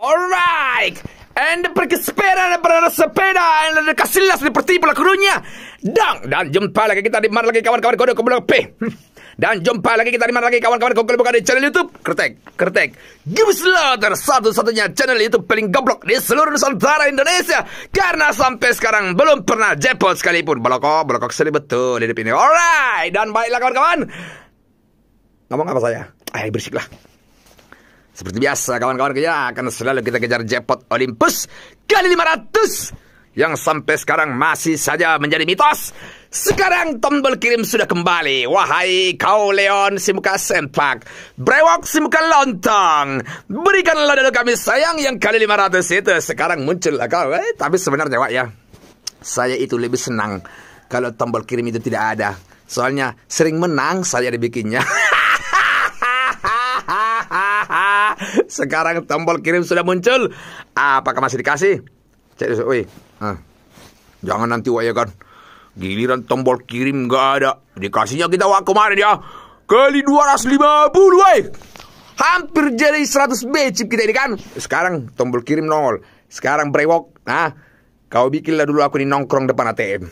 Alright, and berkesepeda dan the dan Casillas Deportivo La Coruña dan dan jumpa lagi kita di mana lagi kawan-kawan kode kemudian P dan jumpa lagi kita di mana lagi kawan-kawan kodok bukan di channel YouTube Kretek, Kretek. Give Slaughter satu-satunya channel YouTube paling goblok di seluruh Nusantara Indonesia karena sampai sekarang belum pernah jepot sekalipun belokok belokok sekali betul di ini alright dan baiklah kawan-kawan ngomong apa saya ayo bersiklah seperti biasa kawan-kawan ya akan selalu kita kejar jackpot Olympus kali 500 yang sampai sekarang masih saja menjadi mitos. Sekarang tombol kirim sudah kembali. Wahai kau Leon si muka sempak, brewok si muka lontong. Berikanlah dulu kami sayang yang kali 500 itu sekarang muncul lah kau. Eh, tapi sebenarnya Wak ya, saya itu lebih senang kalau tombol kirim itu tidak ada. Soalnya sering menang saya dibikinnya. Sekarang tombol kirim sudah muncul. Apakah masih dikasih? Cek, woi. Ah. Jangan nanti waya kan. Giliran tombol kirim nggak ada. Dikasihnya kita waktu kemarin ya. Kali 250, woi. Hampir jadi 100 B chip kita ini kan. Sekarang tombol kirim nongol. Sekarang brewok. Nah, kau bikinlah dulu aku ini nongkrong depan ATM.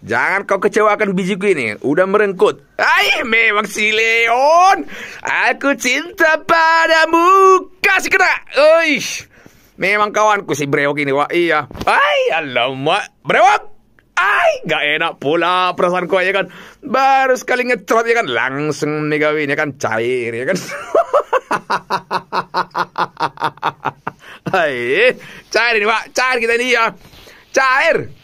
Jangan kau kecewakan bijiku ini, udah merengkut. Hai, memang si Leon. Aku cinta padamu. Kasih kena. Oi. Memang kawanku si Brewok ini, wah. Iya. Hai, alamak. Brewok. Ay, gak enak pula perasaanku ya kan. Baru sekali ngecrot ya kan, langsung nih ya kan, cair ya kan. Hai, cair ini pak, cair kita ini ya. Cair.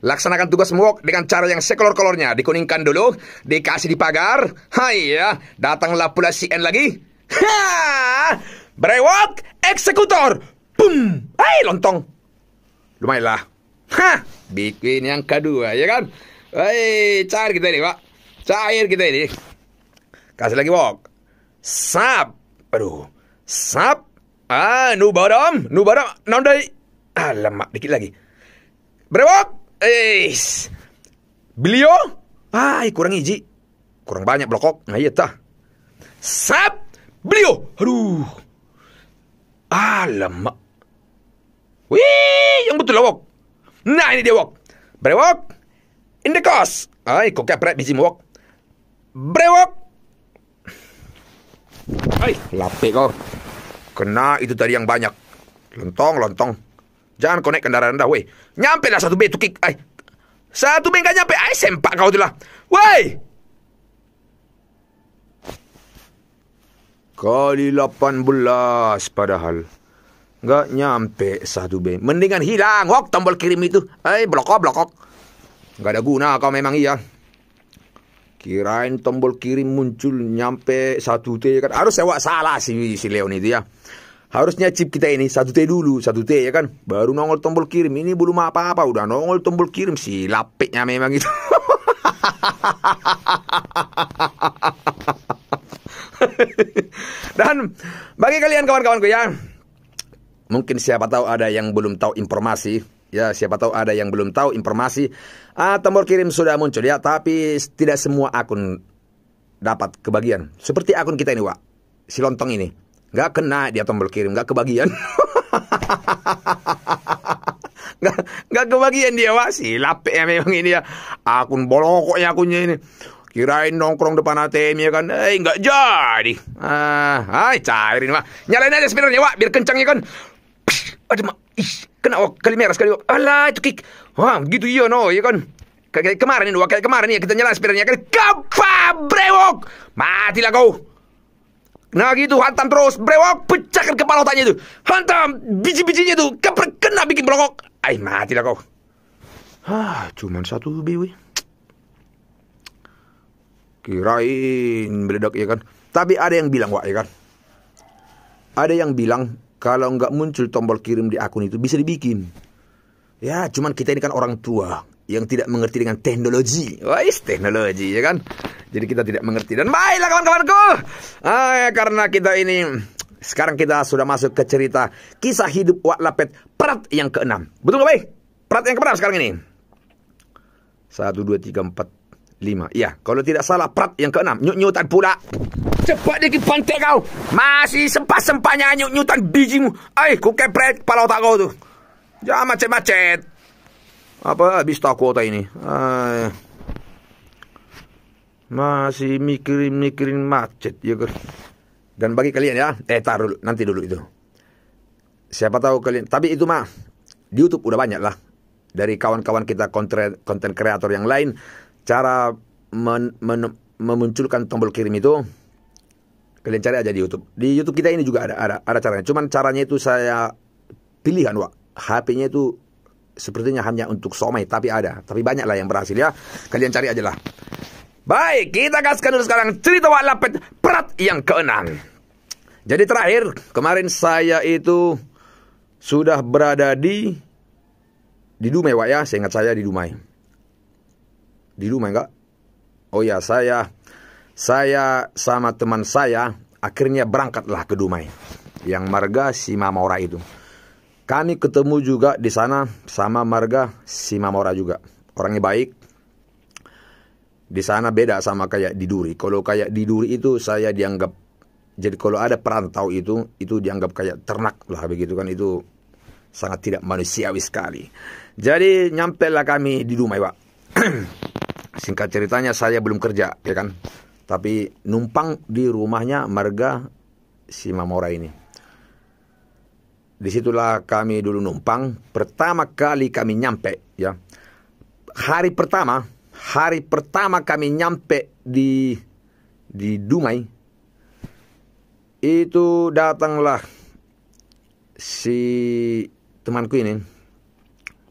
Laksanakan tugas mewok dengan cara yang sekolor-kolornya. Dikuningkan dulu, dikasih di pagar. Hai ya, datanglah pula si N lagi. Ha! Brewok, eksekutor. Bum! Hai, lontong. lumailah ha bikin yang kedua, ya kan? Hei, cair kita ini, Pak. Cair kita ini. Kasih lagi wok. Sap. Aduh. Sap. Ah, nu bodom. Nu bodom. Nondai. Alamak, ah, dikit lagi. Brewok. Eis. Beliau? ay kurang iji, Kurang banyak blokok. Nah, iya tah. Sap. Beliau. Aduh. Alamak. Wih, yang betul lah, Wok. Nah, ini dia, Wok. Brewok. In the cost. kayak kok kayak biji Wok. Brewok. ay lapik kau. Kena itu tadi yang banyak. Lontong, lontong. Jangan konek kendaraan anda weh. Nyampe lah satu B tu kick. Ay. Satu B nggak nyampe, ay sempak kau tu lah. Weh! Kali lapan belas padahal. Nggak nyampe satu B. Mendingan hilang, wok tombol kirim itu. Ay, blokok, blokok. Nggak ada guna kau memang iya. Kirain tombol kirim muncul nyampe satu T kan. Harus sewa salah si, si Leon itu ya. Harusnya chip kita ini satu t dulu, satu t ya kan. Baru nongol tombol kirim. Ini belum apa-apa udah nongol tombol kirim sih. Lapiknya memang itu. Dan bagi kalian kawan-kawanku ya, mungkin siapa tahu ada yang belum tahu informasi, ya siapa tahu ada yang belum tahu informasi, ah, tombol kirim sudah muncul ya, tapi tidak semua akun dapat kebagian. Seperti akun kita ini, Wak. Si lontong ini nggak kena dia tombol kirim nggak kebagian nggak nggak kebagian dia wah lape ya memang ini ya akun bolokoknya akunnya ini kirain nongkrong depan ATM ya kan eh nggak jadi ah hai cairin mah nyalain aja sebenarnya wah biar kencang ya kan ada mah ih kena wah kali merah sekali wah alah itu kick wah gitu iya no ya kan kayak kemarin ini wah kayak kemarin ya kita nyalain sebenarnya kan kapa brewok matilah kau Nah gitu hantam terus Brewok pecahkan kepala otaknya itu Hantam biji-bijinya itu Keper kena bikin berokok Ay mati lah kau Hah cuman satu biwi Kirain meledak ya kan Tapi ada yang bilang wak ya kan Ada yang bilang Kalau nggak muncul tombol kirim di akun itu Bisa dibikin Ya cuman kita ini kan orang tua yang tidak mengerti dengan teknologi. is teknologi ya kan? Jadi kita tidak mengerti. Dan baiklah kawan-kawanku. Ah, karena kita ini sekarang kita sudah masuk ke cerita kisah hidup Wak Lapet perat yang keenam. Betul nggak baik? Perat yang keenam sekarang ini. Satu, dua, tiga, empat, lima. ya kalau tidak salah perat yang keenam. Nyut-nyutan pula. Cepat dikit pantai kau. Masih sempat-sempatnya nyut-nyutan bijimu. Aih, ku kepret kepala otak kau tuh. Jangan macet-macet apa habis tak kuota ini Ay. masih mikirin mikirin macet ya kan dan bagi kalian ya eh taruh nanti dulu itu siapa tahu kalian tapi itu mah di YouTube udah banyak lah dari kawan-kawan kita konten kreator yang lain cara men, men, memunculkan tombol kirim itu kalian cari aja di YouTube di YouTube kita ini juga ada ada ada caranya cuman caranya itu saya pilihan wa HP-nya itu sepertinya hanya untuk somai, tapi ada. Tapi banyaklah yang berhasil ya. Kalian cari aja lah. Baik, kita gaskan dulu sekarang cerita lapet perat yang keenam. Jadi terakhir, kemarin saya itu sudah berada di di Dumai, Wak ya. Saya ingat saya di Dumai. Di Dumai enggak? Oh ya, saya saya sama teman saya akhirnya berangkatlah ke Dumai. Yang marga si Mamora itu. Kami ketemu juga di sana sama marga Simamora juga. Orangnya baik. Di sana beda sama kayak di Duri. Kalau kayak di Duri itu saya dianggap jadi kalau ada perantau itu itu dianggap kayak ternak lah begitu kan itu sangat tidak manusiawi sekali. Jadi nyampe lah kami di rumah Pak. Singkat ceritanya saya belum kerja ya kan. Tapi numpang di rumahnya marga Simamora ini disitulah kami dulu numpang. Pertama kali kami nyampe, ya. Hari pertama, hari pertama kami nyampe di di Dumai, itu datanglah si temanku ini.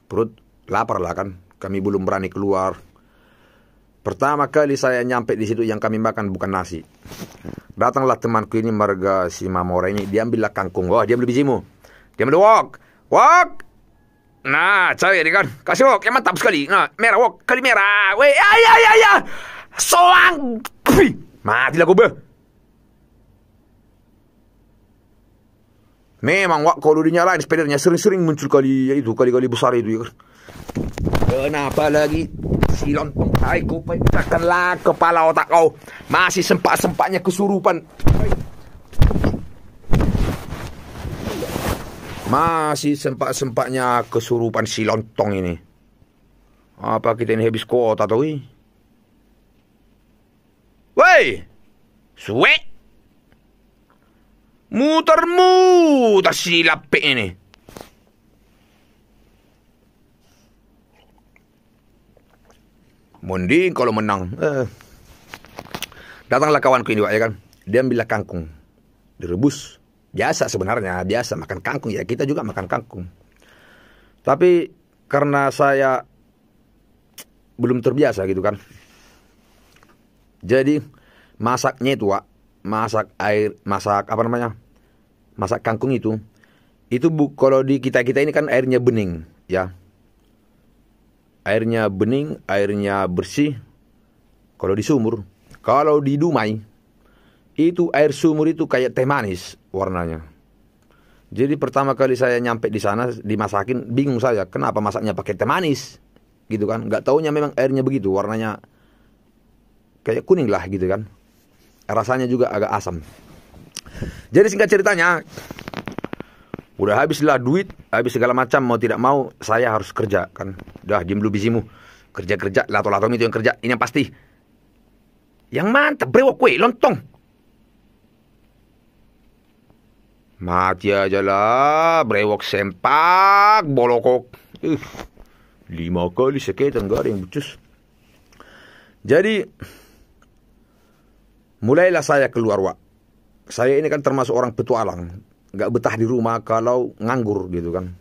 Perut lapar lah kan, kami belum berani keluar. Pertama kali saya nyampe di situ yang kami makan bukan nasi. Datanglah temanku ini marga si Mamora ini, diambillah kangkung. Wah, dia beli bijimu. Dia melu walk. Walk. Nah, cewek ini kan. Kasih walk. yang mantap sekali. Nah, merah walk. Kali merah. Weh, ayah ayah ayah ya. Soang. mati lah gue, Memang wak kalau dinyalain speedernya sering-sering muncul kali ya itu kali-kali besar itu ya. Kan. Kenapa lagi si lontong tai kau pecahkanlah kepala otak kau masih sempat-sempatnya kesurupan. Hai. Masih sempat-sempatnya kesurupan si lontong ini. Apa kita ini habis kota tau ini? Woi! Suwek! Muter-muter si lapik ini. Mending kalau menang. Eh. Datanglah kawanku ini, Pak, ya kan? Dia ambil kangkung. Direbus biasa sebenarnya biasa makan kangkung ya kita juga makan kangkung tapi karena saya belum terbiasa gitu kan jadi masaknya itu Wak, masak air masak apa namanya masak kangkung itu itu bu kalau di kita kita ini kan airnya bening ya airnya bening airnya bersih kalau di sumur kalau di dumai itu air sumur itu kayak teh manis warnanya. Jadi pertama kali saya nyampe di sana dimasakin bingung saya kenapa masaknya pakai teh manis gitu kan nggak taunya memang airnya begitu warnanya kayak kuning lah gitu kan rasanya juga agak asam jadi singkat ceritanya udah habislah duit habis segala macam mau tidak mau saya harus kerja kan udah jam dulu bisimu kerja kerja lato lato itu yang kerja ini yang pasti yang mantap brewok kue lontong Mati aja lah, brewok sempak, bolokok. Uh, lima kali sekitar tenggar ada yang becus. Jadi, mulailah saya keluar, Wak. Saya ini kan termasuk orang petualang. Nggak betah di rumah kalau nganggur gitu kan.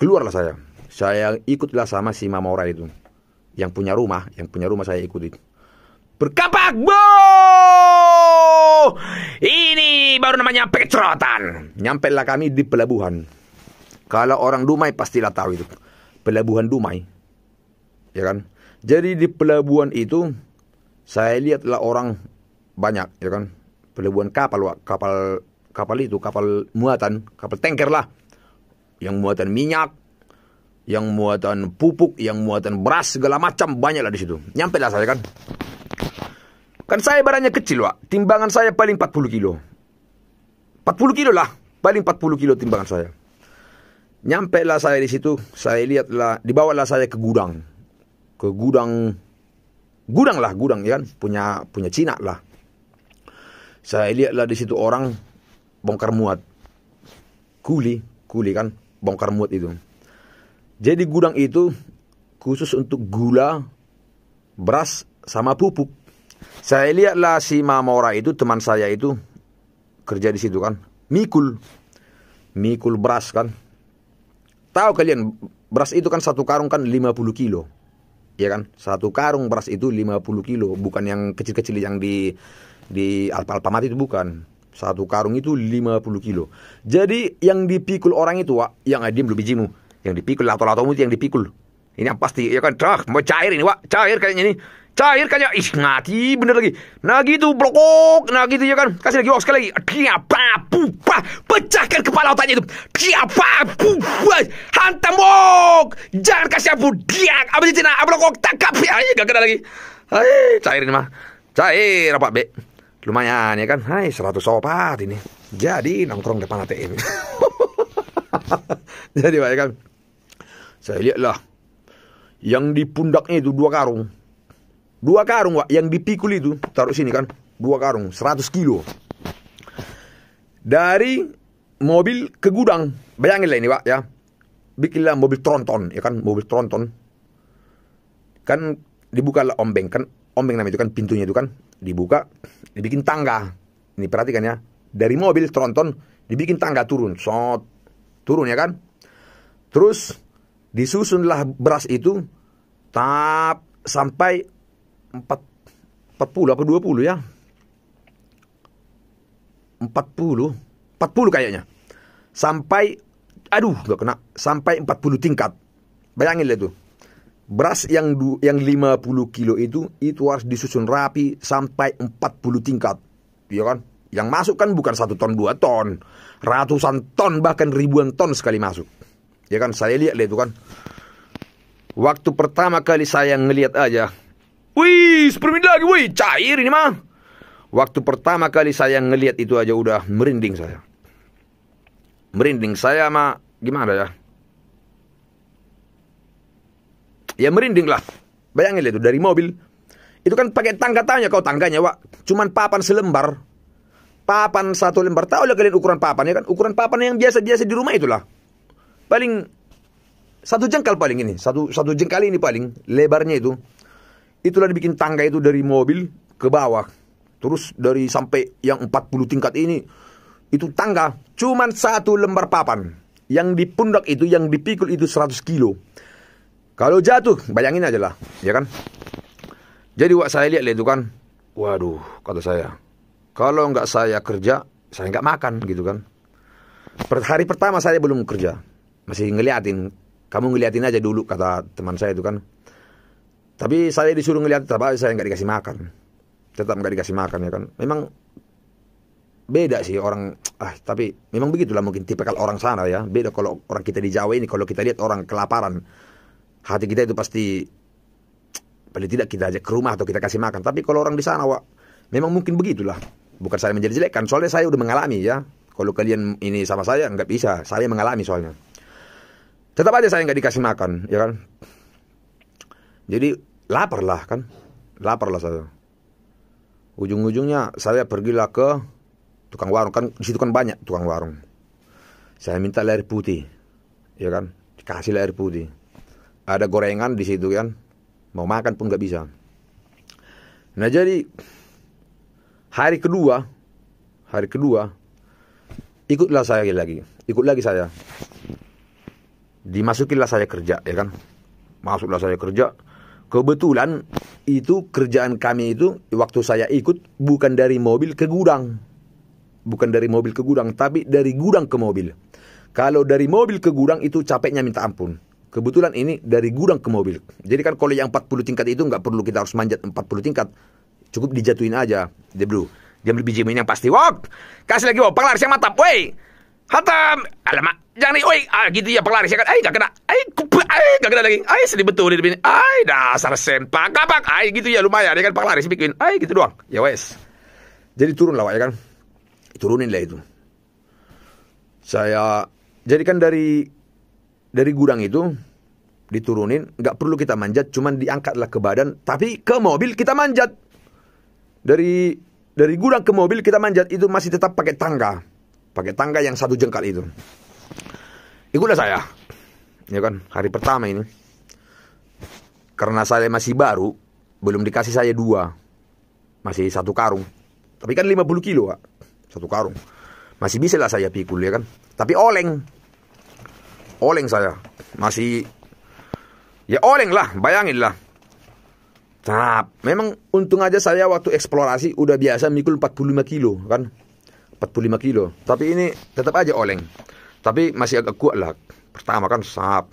Keluarlah saya. Saya ikutlah sama si Mama Ora itu. Yang punya rumah, yang punya rumah saya ikuti. Berkapak, boh! Ini baru namanya pecerotan. Nyampe lah kami di pelabuhan. Kalau orang Dumai pastilah tahu itu. Pelabuhan Dumai. Ya kan? Jadi di pelabuhan itu saya lihatlah orang banyak ya kan pelabuhan kapal kapal kapal itu kapal muatan kapal tanker lah yang muatan minyak yang muatan pupuk yang muatan beras segala macam banyaklah di situ nyampe lah saya kan Kan saya barangnya kecil, Wak. Timbangan saya paling 40 kilo. 40 kilo lah. Paling 40 kilo timbangan saya. Nyampe lah saya di situ. Saya lihat lah. dibawalah saya ke gudang. Ke gudang. Gudang lah, gudang ya kan. Punya, punya Cina lah. Saya lah di situ orang bongkar muat. Kuli, kuli kan. Bongkar muat itu. Jadi gudang itu khusus untuk gula, beras, sama pupuk saya lihatlah si Mamora itu teman saya itu kerja di situ kan. Mikul. Mikul beras kan. Tahu kalian beras itu kan satu karung kan 50 kilo. Ya kan? Satu karung beras itu 50 kilo, bukan yang kecil-kecil yang di di alpa-alpamat itu bukan. Satu karung itu 50 kilo. Jadi yang dipikul orang itu, Wak, yang adim eh, lebih bijimu, yang dipikul atau lato itu yang dipikul. Ini yang pasti ya kan, dah mau cair ini, Wak, cair kayaknya ini cair kayaknya ih ngati bener lagi nah gitu brokok nah gitu ya kan kasih lagi wow sekali lagi dia pupa pecahkan kepala otaknya itu dia pupa hantam wok jangan kasih abu dia abis itu nah brokok tangkap ya, ya gak kena lagi Hai, cair ini mah cair apa be lumayan ya kan hai 100 sobat ini jadi nongkrong depan ATM jadi ya kan saya lihat lah yang di pundaknya itu dua karung Dua karung Wak, yang dipikul itu, taruh sini kan, dua karung, 100 kilo. Dari mobil ke gudang, bayanginlah ini pak ya. Bikinlah mobil tronton, ya kan, mobil tronton. Kan dibukalah ombeng, kan ombeng namanya itu kan, pintunya itu kan, dibuka, dibikin tangga. Ini perhatikan ya, dari mobil tronton dibikin tangga turun, sot, turun ya kan. Terus disusunlah beras itu tap sampai empat puluh 40 apa puluh ya? empat puluh empat puluh kayaknya. Sampai aduh gak kena sampai empat puluh tingkat. Bayangin lah tuh. Beras yang du, yang puluh kilo itu itu harus disusun rapi sampai empat puluh tingkat. ya kan? Yang masuk kan bukan satu ton dua ton, ratusan ton bahkan ribuan ton sekali masuk. Ya kan saya lihat lihat itu kan. Waktu pertama kali saya ngelihat aja Wih, sepermin lagi, wih, cair ini mah. Waktu pertama kali saya ngelihat itu aja udah merinding saya. Merinding saya mah gimana ya? Ya merinding lah. Bayangin itu dari mobil. Itu kan pakai tangga tanya kau tangganya, Wak. Cuman papan selembar. Papan satu lembar. Tahu lah kalian ukuran papan ya kan? Ukuran papan yang biasa-biasa di rumah itulah. Paling satu jengkal paling ini. Satu satu jengkal ini paling lebarnya itu. Itulah dibikin tangga itu dari mobil ke bawah. Terus dari sampai yang 40 tingkat ini. Itu tangga cuman satu lembar papan. Yang di pundak itu, yang dipikul itu 100 kilo. Kalau jatuh, bayangin aja lah. Ya kan? Jadi wak saya lihat itu kan. Waduh, kata saya. Kalau nggak saya kerja, saya nggak makan gitu kan. Per hari pertama saya belum kerja. Masih ngeliatin. Kamu ngeliatin aja dulu kata teman saya itu kan. Tapi saya disuruh ngeliat, tetap aja saya nggak dikasih makan. Tetap nggak dikasih makan ya kan. Memang beda sih orang ah tapi memang begitulah mungkin tipikal orang sana ya beda kalau orang kita di Jawa ini kalau kita lihat orang kelaparan hati kita itu pasti paling tidak kita ajak ke rumah atau kita kasih makan tapi kalau orang di sana wak memang mungkin begitulah bukan saya menjadi jelekkan soalnya saya udah mengalami ya kalau kalian ini sama saya nggak bisa saya mengalami soalnya tetap aja saya nggak dikasih makan ya kan jadi lapar lah kan, lapar lah saya. Ujung-ujungnya saya pergilah ke tukang warung kan di situ kan banyak tukang warung. Saya minta air putih, ya kan? Dikasih air putih. Ada gorengan di situ kan, mau makan pun nggak bisa. Nah jadi hari kedua, hari kedua ikutlah saya lagi, ikut lagi saya. Dimasukinlah saya kerja, ya kan? Masuklah saya kerja, Kebetulan itu kerjaan kami itu waktu saya ikut bukan dari mobil ke gudang. Bukan dari mobil ke gudang, tapi dari gudang ke mobil. Kalau dari mobil ke gudang itu capeknya minta ampun. Kebetulan ini dari gudang ke mobil. Jadi kan kalau yang 40 tingkat itu nggak perlu kita harus manjat 40 tingkat. Cukup dijatuhin aja. Dia bro, dia lebih jimin yang pasti. Wok, kasih lagi wok, panglar yang mantap. Woi, Hatam. Alamak. Jangan ni. Oi, ah, gitu ya pelaris. Ya kan? ay gak kena. ay kupu. ay gak kena lagi. ay sedih betul dia ay Ai, dasar sempak. Kapak. ay gitu ya lumayan. Dia ya kan pelaris bikin. ay gitu doang. Ya wes. Jadi turun lah, ya kan. Turunin lah itu. Saya jadikan dari dari gudang itu diturunin, Gak perlu kita manjat, cuman diangkatlah ke badan, tapi ke mobil kita manjat. Dari dari gudang ke mobil kita manjat itu masih tetap pakai tangga pakai tangga yang satu jengkal itu. Ikutlah saya. Ya kan, hari pertama ini. Karena saya masih baru, belum dikasih saya dua. Masih satu karung. Tapi kan 50 kilo, Pak. Satu karung. Masih bisa lah saya pikul, ya kan. Tapi oleng. Oleng saya. Masih... Ya oleng lah, bayangin lah. Nah, memang untung aja saya waktu eksplorasi udah biasa mikul 45 kilo, kan. 45 kilo. Tapi ini tetap aja oleng. Tapi masih agak kuat lah. Pertama kan sap.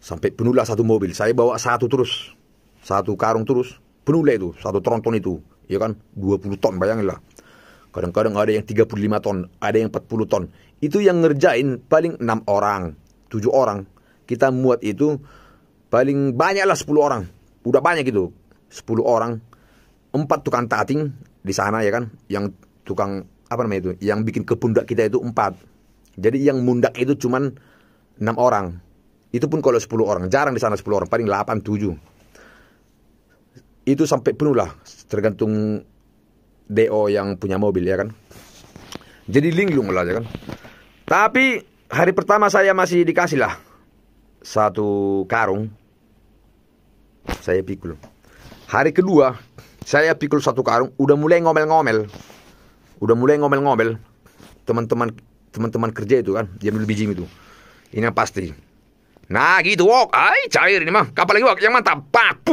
Sampai lah satu mobil. Saya bawa satu terus. Satu karung terus. lah itu. Satu tronton itu. Ya kan? 20 ton bayangin lah Kadang-kadang ada yang 35 ton. Ada yang 40 ton. Itu yang ngerjain paling 6 orang. 7 orang. Kita muat itu paling banyak lah 10 orang. Udah banyak gitu. 10 orang. Empat tukang tating di sana ya kan. Yang tukang apa namanya itu yang bikin ke pundak kita itu empat jadi yang mundak itu cuman enam orang itu pun kalau sepuluh orang jarang di sana sepuluh orang paling delapan tujuh. itu sampai penuh lah tergantung DO yang punya mobil ya kan jadi linglung lah ya kan tapi hari pertama saya masih dikasih lah satu karung saya pikul hari kedua saya pikul satu karung udah mulai ngomel-ngomel udah mulai ngomel-ngomel teman-teman teman-teman kerja itu kan ambil biji itu ini yang pasti nah gitu wok ay cair ini mah kapal lagi wok yang mantap pak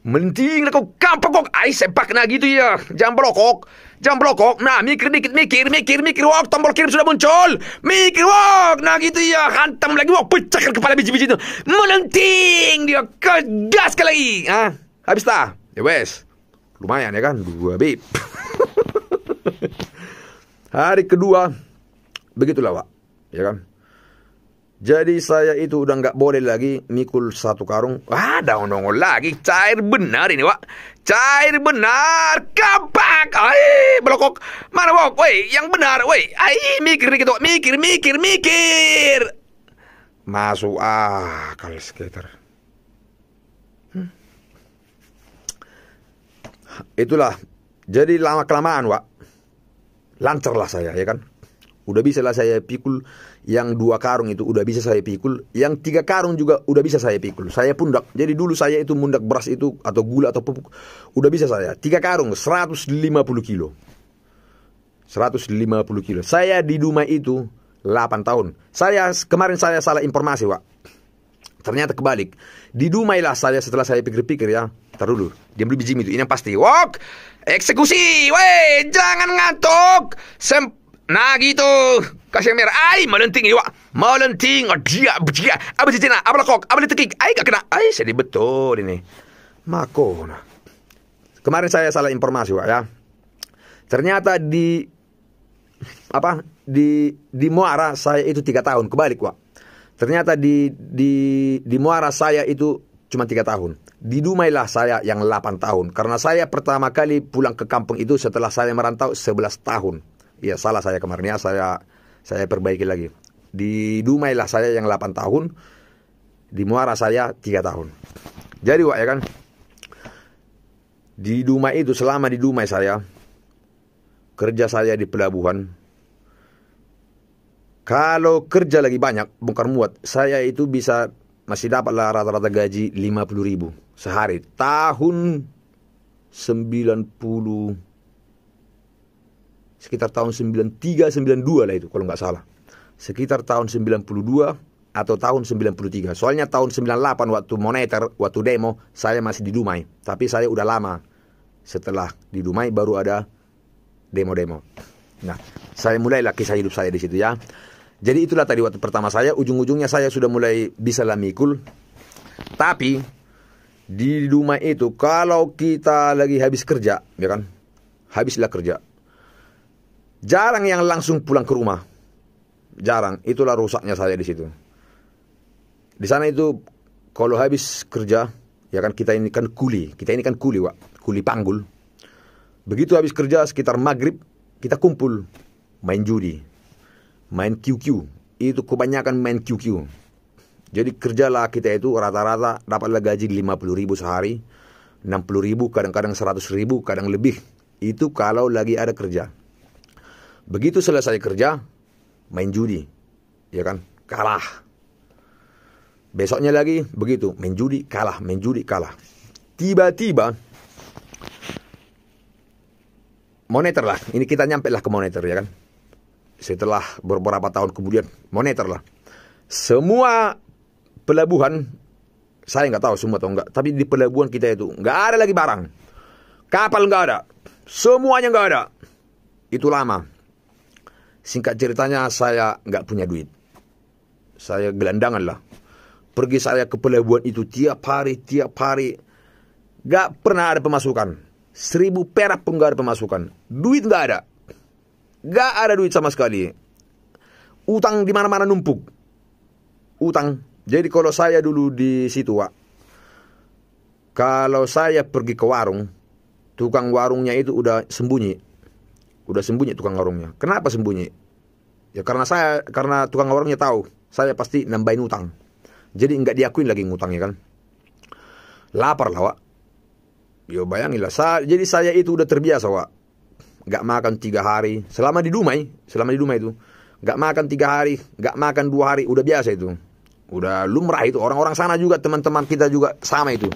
Mending lah kampok wok kok Ay sepak nah gitu ya Jangan berokok Jangan berokok Nah mikir dikit mikir Mikir mikir wok Tombol kirim sudah muncul Mikir wok Nah gitu ya Hantam lagi wok Pecahkan kepala biji-biji itu Melenting dia Kegas sekali lagi ah Habis tak Ya wes Lumayan ya kan Dua bib Hari kedua begitulah, Pak. Ya kan? Jadi saya itu udah nggak boleh lagi mikul satu karung. Ah, daun-daun lagi. Cair benar ini, Pak. Cair benar. kapak, Ai, belokok. Mana, Pak? Woi, yang benar. Woi, ai, mikir dikit, gitu, Mikir, mikir, mikir. Masuk akal skater. Hmm. Itulah. Jadi lama-kelamaan, Pak lancar lah saya ya kan udah bisa lah saya pikul yang dua karung itu udah bisa saya pikul yang tiga karung juga udah bisa saya pikul saya pundak jadi dulu saya itu mundak beras itu atau gula atau pupuk udah bisa saya tiga karung 150 kilo 150 kilo saya di Duma itu 8 tahun saya kemarin saya salah informasi pak ternyata kebalik di lah saya setelah saya pikir-pikir ya Ntar dulu, dia biji biji itu, ini yang pasti. Walk! Eksekusi, weh, jangan ngantuk. Sem nah gitu. Kasih merah. Ai, melenting ini, Wak. Melenting. Oh, dia, dia. Apa cicina? Apa lekok? Apa ditekik? Ai, gak kena. Ai, sedih betul ini. nah. Kemarin saya salah informasi, Wak, ya. Ternyata di apa di di Muara saya itu tiga tahun kebalik Wak. Ternyata di di di Muara saya itu cuma tiga tahun didumailah saya yang 8 tahun. Karena saya pertama kali pulang ke kampung itu setelah saya merantau 11 tahun. Ya salah saya kemarin ya, saya saya perbaiki lagi. Didumailah saya yang 8 tahun, di Muara saya 3 tahun. Jadi Wak ya kan, di Dumai itu selama di Dumai saya, kerja saya di pelabuhan, kalau kerja lagi banyak, bongkar muat, saya itu bisa masih dapatlah rata-rata gaji 50 ribu sehari. Tahun 90 sekitar tahun 93 92 lah itu kalau nggak salah. Sekitar tahun 92 atau tahun 93. Soalnya tahun 98 waktu moneter, waktu demo saya masih di Dumai, tapi saya udah lama. Setelah di Dumai baru ada demo-demo. Nah, saya mulailah kisah hidup saya di situ ya. Jadi itulah tadi waktu pertama saya, ujung-ujungnya saya sudah mulai bisa lamikul. Tapi di rumah itu kalau kita lagi habis kerja, ya kan? Habislah kerja. Jarang yang langsung pulang ke rumah. Jarang, itulah rusaknya saya di situ. Di sana itu kalau habis kerja, ya kan kita ini kan kuli, kita ini kan kuli, Wak. Kuli panggul. Begitu habis kerja sekitar maghrib, kita kumpul main judi main QQ. Itu kebanyakan main QQ. Jadi kerjalah kita itu rata-rata dapatlah gaji 50 ribu sehari, 60 ribu, kadang-kadang 100 ribu, kadang lebih. Itu kalau lagi ada kerja. Begitu selesai kerja, main judi. Ya kan? Kalah. Besoknya lagi begitu, main judi, kalah, main judi, kalah. Tiba-tiba moneter lah, ini kita nyampe lah ke moneter ya kan setelah beberapa tahun kemudian moneter lah semua pelabuhan saya nggak tahu semua atau enggak tapi di pelabuhan kita itu nggak ada lagi barang kapal nggak ada semuanya nggak ada itu lama singkat ceritanya saya nggak punya duit saya gelandangan lah pergi saya ke pelabuhan itu tiap hari tiap hari nggak pernah ada pemasukan seribu perak pun nggak ada pemasukan duit nggak ada Gak ada duit sama sekali. Utang di mana-mana numpuk. Utang. Jadi kalau saya dulu di situ, Wak. Kalau saya pergi ke warung, tukang warungnya itu udah sembunyi. Udah sembunyi tukang warungnya. Kenapa sembunyi? Ya karena saya karena tukang warungnya tahu saya pasti nambahin utang. Jadi nggak diakuin lagi ngutangnya kan. Lapar lah, Wak. Yo ya bayangin lah. Jadi saya itu udah terbiasa, Wak gak makan tiga hari selama di Dumai selama di Dumai itu gak makan tiga hari gak makan dua hari udah biasa itu udah lumrah itu orang-orang sana juga teman-teman kita juga sama itu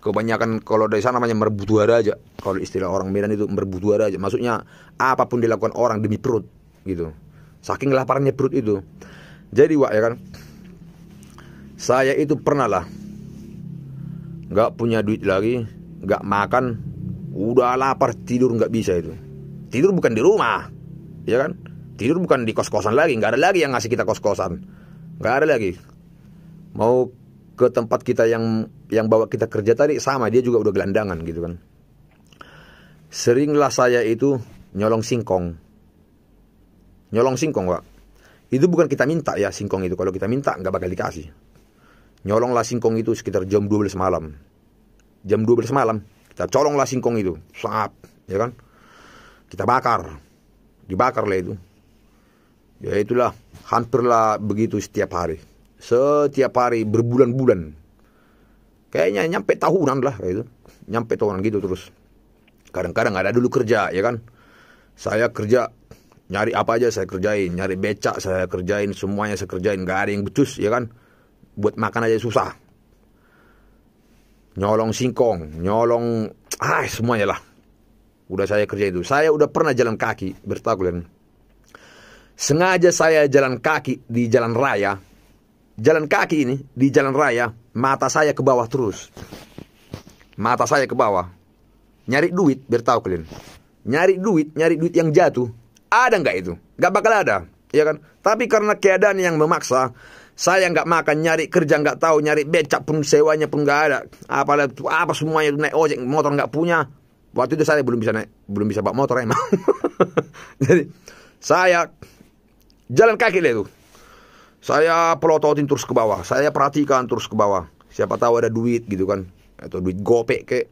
kebanyakan kalau dari sana namanya merbutu aja kalau istilah orang Medan itu merbutu aja maksudnya apapun dilakukan orang demi perut gitu saking laparnya perut itu jadi wak ya kan saya itu pernah lah gak punya duit lagi gak makan udah lapar tidur gak bisa itu tidur bukan di rumah ya kan tidur bukan di kos-kosan lagi nggak ada lagi yang ngasih kita kos-kosan nggak ada lagi mau ke tempat kita yang yang bawa kita kerja tadi sama dia juga udah gelandangan gitu kan seringlah saya itu nyolong singkong nyolong singkong pak itu bukan kita minta ya singkong itu kalau kita minta nggak bakal dikasih nyolonglah singkong itu sekitar jam 12 malam jam 12 malam kita colonglah singkong itu Saat, ya kan kita bakar dibakar lah itu ya itulah hampirlah begitu setiap hari setiap hari berbulan-bulan kayaknya nyampe tahunan lah itu nyampe tahunan gitu terus kadang-kadang ada dulu kerja ya kan saya kerja nyari apa aja saya kerjain nyari becak saya kerjain semuanya saya kerjain gak ada yang becus ya kan buat makan aja susah nyolong singkong nyolong ah semuanya lah Udah saya kerja itu. Saya udah pernah jalan kaki, kalian Sengaja saya jalan kaki di jalan raya. Jalan kaki ini di jalan raya, mata saya ke bawah terus. Mata saya ke bawah. Nyari duit, bertahu kalian. Nyari duit, nyari duit yang jatuh. Ada nggak itu? Nggak bakal ada, ya kan? Tapi karena keadaan yang memaksa, saya nggak makan, nyari kerja nggak tahu, nyari becak pun sewanya pun nggak ada. Apalah apa semuanya naik ojek, motor nggak punya, waktu itu saya belum bisa naik, belum bisa bawa motor emang. Jadi saya jalan kaki deh tuh. Saya pelototin terus ke bawah, saya perhatikan terus ke bawah. Siapa tahu ada duit gitu kan, atau duit gopek kek,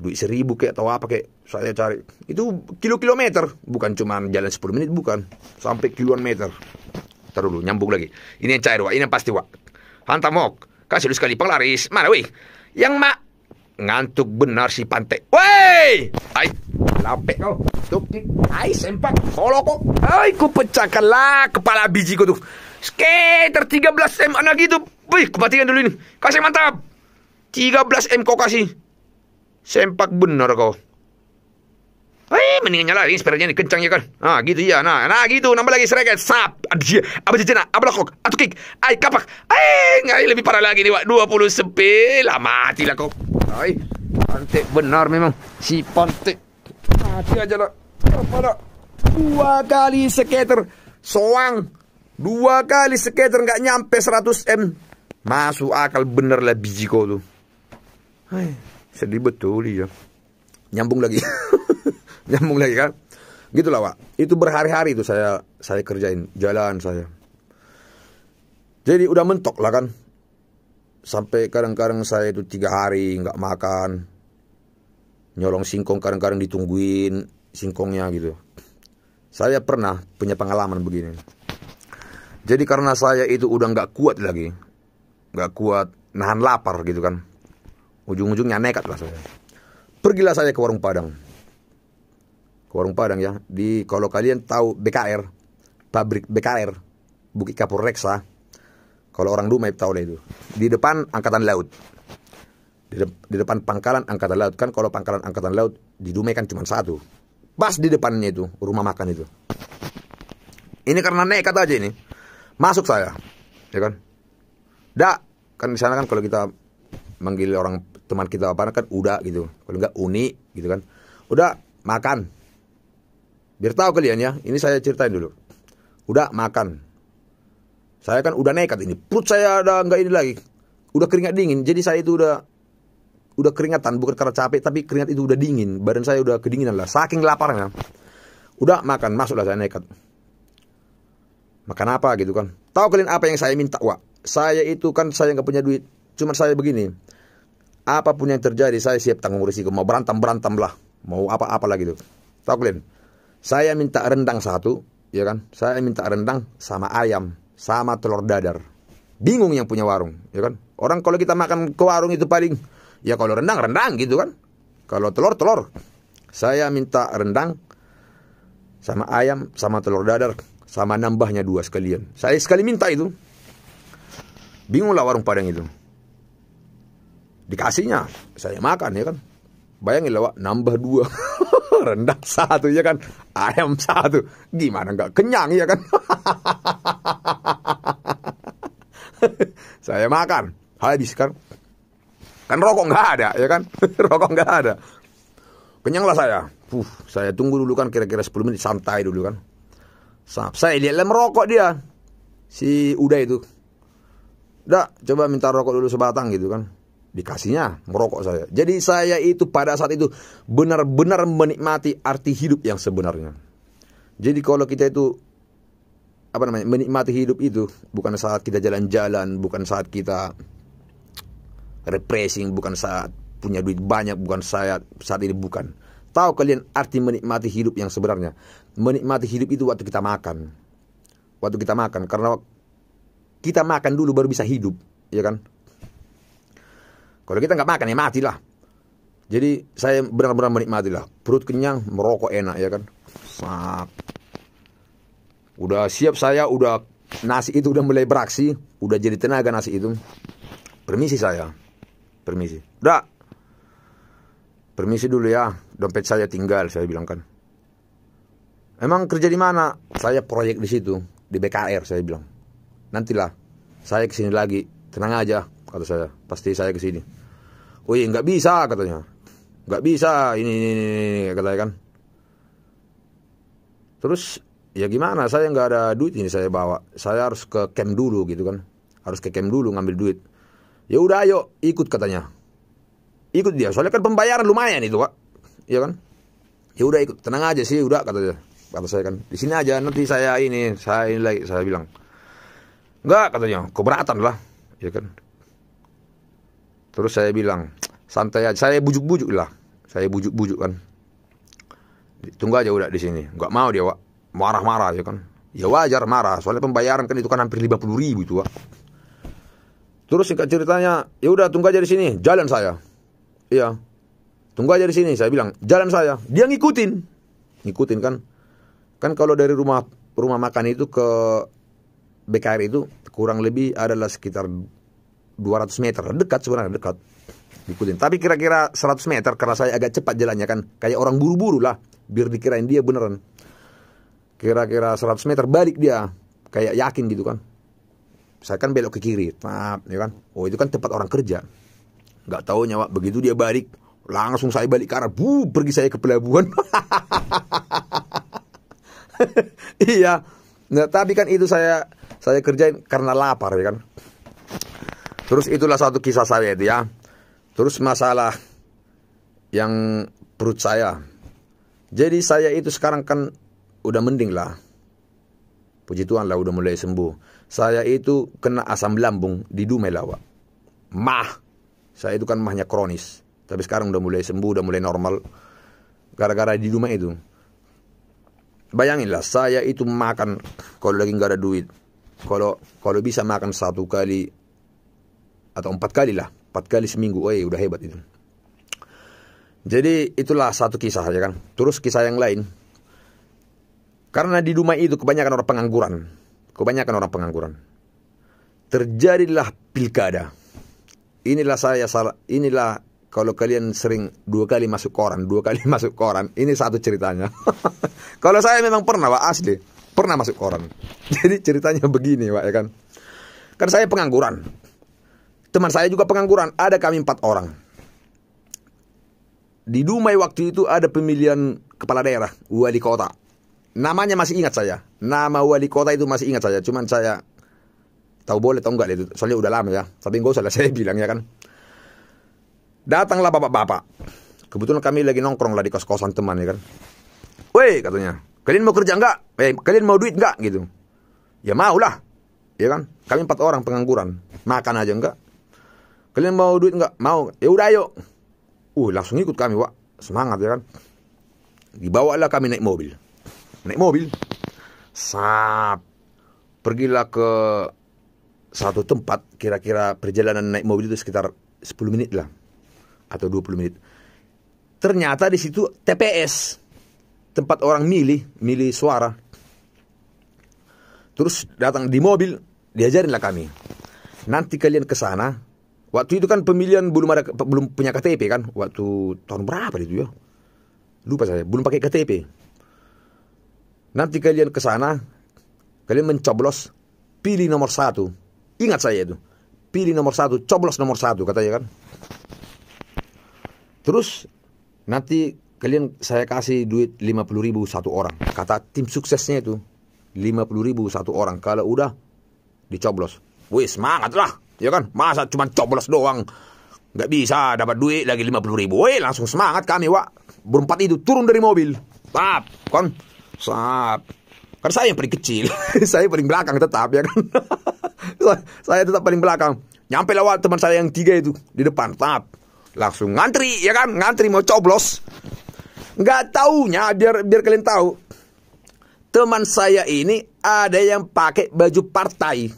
duit seribu kek atau apa kek. Saya cari. Itu kilo-kilometer, bukan cuma jalan 10 menit bukan, sampai kiloan meter. terlalu nyambung lagi. Ini yang cair, Wak. Ini yang pasti, Wak. Hantamok. Kasih lu sekali penglaris. Mana, weh? Yang mak Ngantuk benar si Pante. Woi! Ai, Lape kau. Tukik. Ai, sempak. Solo kau. Ai, ku lah kepala biji kau tuh. Skater 13M anak itu. Wih, matikan dulu ini. Kasih mantap. 13M kau kasih. Sempak benar kau. Eh, mendingan nyala ini sepedanya nih, kencang ya kan. Ah, gitu ya. Nah, nah gitu. Nambah lagi sereket. Sap. Apa Apa jejena? Apa lokok? Atau kick? Ay, kapak. Ay, eh, ngai lebih parah lagi nih, Wak. 20 sepi. Lah, matilah kau. Ay, pantek benar memang. Si pantek. Mati aja lah. Apa lah? Dua kali skater. Soang. Dua kali skater nggak nyampe 100 M. Masuk akal bener lah biji kau tuh. Ay, sedih betul dia. Nyambung lagi. nyambung lagi kan gitu lah pak itu berhari-hari itu saya saya kerjain jalan saya jadi udah mentok lah kan sampai kadang-kadang saya itu tiga hari nggak makan nyolong singkong kadang-kadang ditungguin singkongnya gitu saya pernah punya pengalaman begini jadi karena saya itu udah nggak kuat lagi nggak kuat nahan lapar gitu kan ujung-ujungnya nekat lah saya pergilah saya ke warung padang ke warung Padang ya. Di kalau kalian tahu BKR, pabrik BKR, Bukit Kapur Reksa. Kalau orang Dumai tahu itu. Di depan Angkatan Laut. Di, de di depan pangkalan Angkatan Laut kan kalau pangkalan Angkatan Laut di Dumai kan cuma satu. Pas di depannya itu rumah makan itu. Ini karena nekat aja ini. Masuk saya. Ya kan? Dak, kan di sana kan kalau kita manggil orang teman kita apa kan udah gitu. Kalau enggak uni gitu kan. Udah makan Biar tahu kalian ya, ini saya ceritain dulu. Udah makan. Saya kan udah nekat ini. Perut saya ada nggak ini lagi. Udah keringat dingin. Jadi saya itu udah udah keringatan bukan karena capek tapi keringat itu udah dingin. Badan saya udah kedinginan lah saking laparnya. Udah makan, masuklah saya nekat. Makan apa gitu kan. Tahu kalian apa yang saya minta, Wak? Saya itu kan saya nggak punya duit. cuma saya begini. Apapun yang terjadi saya siap tanggung risiko. Mau berantem berantem lah. Mau apa-apa lah gitu. Tahu kalian? Saya minta rendang satu, ya kan? Saya minta rendang sama ayam, sama telur dadar. Bingung yang punya warung, ya kan? Orang kalau kita makan ke warung itu paling ya kalau rendang rendang gitu kan. Kalau telur telur. Saya minta rendang sama ayam, sama telur dadar, sama nambahnya dua sekalian. Saya sekali minta itu. bingung lah warung Padang itu. Dikasihnya, saya makan ya kan. Bayangin lah, nambah dua. rendang satu ya kan ayam satu gimana nggak kenyang ya kan saya makan habis kan kan rokok nggak ada ya kan rokok nggak ada kenyang lah saya Puh, saya tunggu dulu kan kira-kira 10 menit santai dulu kan saya lihat lem rokok dia si Uda itu dak coba minta rokok dulu sebatang gitu kan dikasihnya merokok saya. Jadi saya itu pada saat itu benar-benar menikmati arti hidup yang sebenarnya. Jadi kalau kita itu apa namanya menikmati hidup itu bukan saat kita jalan-jalan, bukan saat kita repressing, bukan saat punya duit banyak, bukan saat saat ini bukan. Tahu kalian arti menikmati hidup yang sebenarnya? Menikmati hidup itu waktu kita makan. Waktu kita makan karena kita makan dulu baru bisa hidup, ya kan? Kalau kita nggak makan ya mati lah. Jadi saya benar-benar menikmati lah. Perut kenyang, merokok enak ya kan. Sap. Udah siap saya, udah nasi itu udah mulai beraksi, udah jadi tenaga nasi itu. Permisi saya. Permisi. Udah. Permisi dulu ya, dompet saya tinggal, saya bilang kan. Emang kerja di mana? Saya proyek di situ, di BKR saya bilang. Nantilah, saya kesini lagi, tenang aja, kata saya. Pasti saya kesini. Woi oh, iya, nggak bisa katanya. Nggak bisa ini, ini, ini, ini katanya kan. Terus ya gimana saya nggak ada duit ini saya bawa. Saya harus ke camp dulu gitu kan. Harus ke camp dulu ngambil duit. Ya udah ayo ikut katanya. Ikut dia. Soalnya kan pembayaran lumayan itu, Pak. ya kan? Ya udah ikut. Tenang aja sih, udah katanya. Kata saya kan, di sini aja nanti saya ini, saya ini lagi saya bilang. nggak katanya, keberatan lah. Ya kan? Terus saya bilang, santai aja saya bujuk-bujuk lah saya bujuk-bujuk kan tunggu aja udah di sini Gak mau dia wak marah-marah ya kan ya wajar marah soalnya pembayaran kan itu kan hampir 50 ribu itu wak terus singkat ceritanya ya udah tunggu aja di sini jalan saya iya tunggu aja di sini saya bilang jalan saya dia ngikutin ngikutin kan kan kalau dari rumah rumah makan itu ke BKR itu kurang lebih adalah sekitar 200 meter dekat sebenarnya dekat ikutin. Tapi kira-kira 100 meter karena saya agak cepat jalannya kan. Kayak orang buru-buru lah. Biar dikirain dia beneran. Kira-kira 100 meter balik dia. Kayak yakin gitu kan. Saya kan belok ke kiri. Maaf, ya kan. Oh itu kan tempat orang kerja. Gak tau nyawa. Begitu dia balik. Langsung saya balik ke arah. Bu, pergi saya ke pelabuhan. iya. Nah, tapi kan itu saya saya kerjain karena lapar ya kan. Terus itulah satu kisah saya itu ya. Terus masalah yang perut saya. Jadi saya itu sekarang kan udah mending lah. Puji Tuhan lah udah mulai sembuh. Saya itu kena asam lambung di Dumai lawa. Mah. Saya itu kan mahnya kronis. Tapi sekarang udah mulai sembuh, udah mulai normal. Gara-gara di Dumai itu. Bayanginlah saya itu makan kalau lagi nggak ada duit. Kalau kalau bisa makan satu kali atau empat kali lah Empat kali seminggu, oh iya, udah hebat itu. Jadi itulah satu kisah ya kan. Terus kisah yang lain. Karena di Dumai itu kebanyakan orang pengangguran. Kebanyakan orang pengangguran. Terjadilah pilkada. Inilah saya salah, inilah kalau kalian sering dua kali masuk koran, dua kali masuk koran, ini satu ceritanya. kalau saya memang pernah, Pak, asli. Pernah masuk koran. Jadi ceritanya begini, Pak, ya kan. Karena saya pengangguran. Teman saya juga pengangguran, ada kami empat orang. Di Dumai waktu itu ada pemilihan kepala daerah, wali kota. Namanya masih ingat saya. Nama wali kota itu masih ingat saya. Cuman saya tahu boleh atau enggak itu. Soalnya udah lama ya. Tapi enggak usah lah saya bilang ya kan. Datanglah bapak-bapak. Kebetulan kami lagi nongkrong lah di kos-kosan teman ya kan. woi katanya, kalian mau kerja enggak? Eh, kalian mau duit enggak gitu? Ya maulah. Ya kan? Kami empat orang pengangguran. Makan aja enggak. Kalian mau duit nggak? Mau. Ya udah ayo. Uh, langsung ikut kami, Pak. Semangat ya kan. Dibawalah kami naik mobil. Naik mobil. Sap. Pergilah ke satu tempat, kira-kira perjalanan naik mobil itu sekitar 10 menit lah. Atau 20 menit. Ternyata di situ TPS. Tempat orang milih, milih suara. Terus datang di mobil, diajarinlah kami. Nanti kalian ke sana, Waktu itu kan pemilihan belum ada belum punya KTP kan? Waktu tahun berapa itu ya? Lupa saya, belum pakai KTP. Nanti kalian ke sana, kalian mencoblos, pilih nomor satu. Ingat saya itu, pilih nomor satu, coblos nomor satu katanya kan. Terus nanti kalian saya kasih duit 50 ribu satu orang. Kata tim suksesnya itu 50 ribu satu orang. Kalau udah dicoblos, wih semangatlah Ya kan? Masa cuma coblos doang. Nggak bisa dapat duit lagi lima puluh ribu. Woi langsung semangat kami wa Berempat itu turun dari mobil. Tap. Kon. Sap. Kan saya yang paling kecil. saya paling belakang tetap ya kan. saya tetap paling belakang. Nyampe lewat teman saya yang tiga itu. Di depan. Tap. Langsung ngantri ya kan. Ngantri mau coblos. Nggak taunya biar, biar kalian tahu. Teman saya ini ada yang pakai baju partai.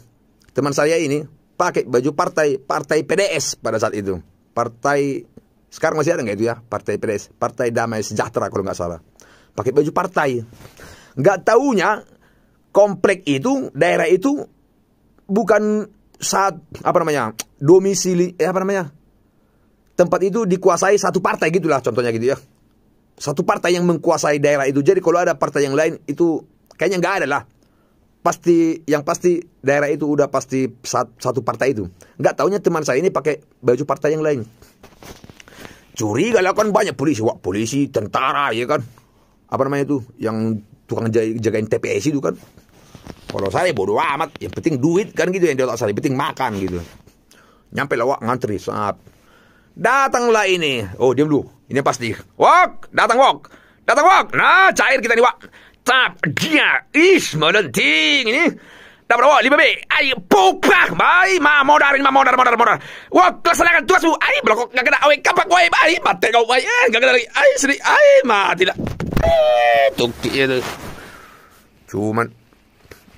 Teman saya ini pakai baju partai partai PDS pada saat itu. Partai sekarang masih ada nggak itu ya? Partai PDS, Partai Damai Sejahtera kalau nggak salah. Pakai baju partai. Nggak taunya komplek itu daerah itu bukan saat apa namanya domisili eh, apa namanya tempat itu dikuasai satu partai gitulah contohnya gitu ya satu partai yang mengkuasai daerah itu jadi kalau ada partai yang lain itu kayaknya nggak ada lah pasti yang pasti daerah itu udah pasti satu partai itu. Nggak taunya teman saya ini pakai baju partai yang lain. Curiga lah kan banyak polisi, wah polisi, tentara ya kan. Apa namanya itu yang tukang jagain TPS itu kan. Kalau saya bodoh amat, yang penting duit kan gitu yang diotak saya, yang penting makan gitu. Nyampe lawak ngantri, saat datanglah ini. Oh diam dulu, ini pasti. Wok, datang wok, datang wok. Nah cair kita nih wak tap, dia, ih, melenting ini. Tak berapa, lima B. Ayo, pupah, Baik, ma, modar, ma, modar, modar, modar. Wah, laksanakan bu, Ayo, belok, gak kena, awe, kapak, wae, baik, mati kau, ayo, eh, gak kena lagi. Ayo, sedih, ayo, mati lah. Eh, Tukti itu. Ya, Cuman,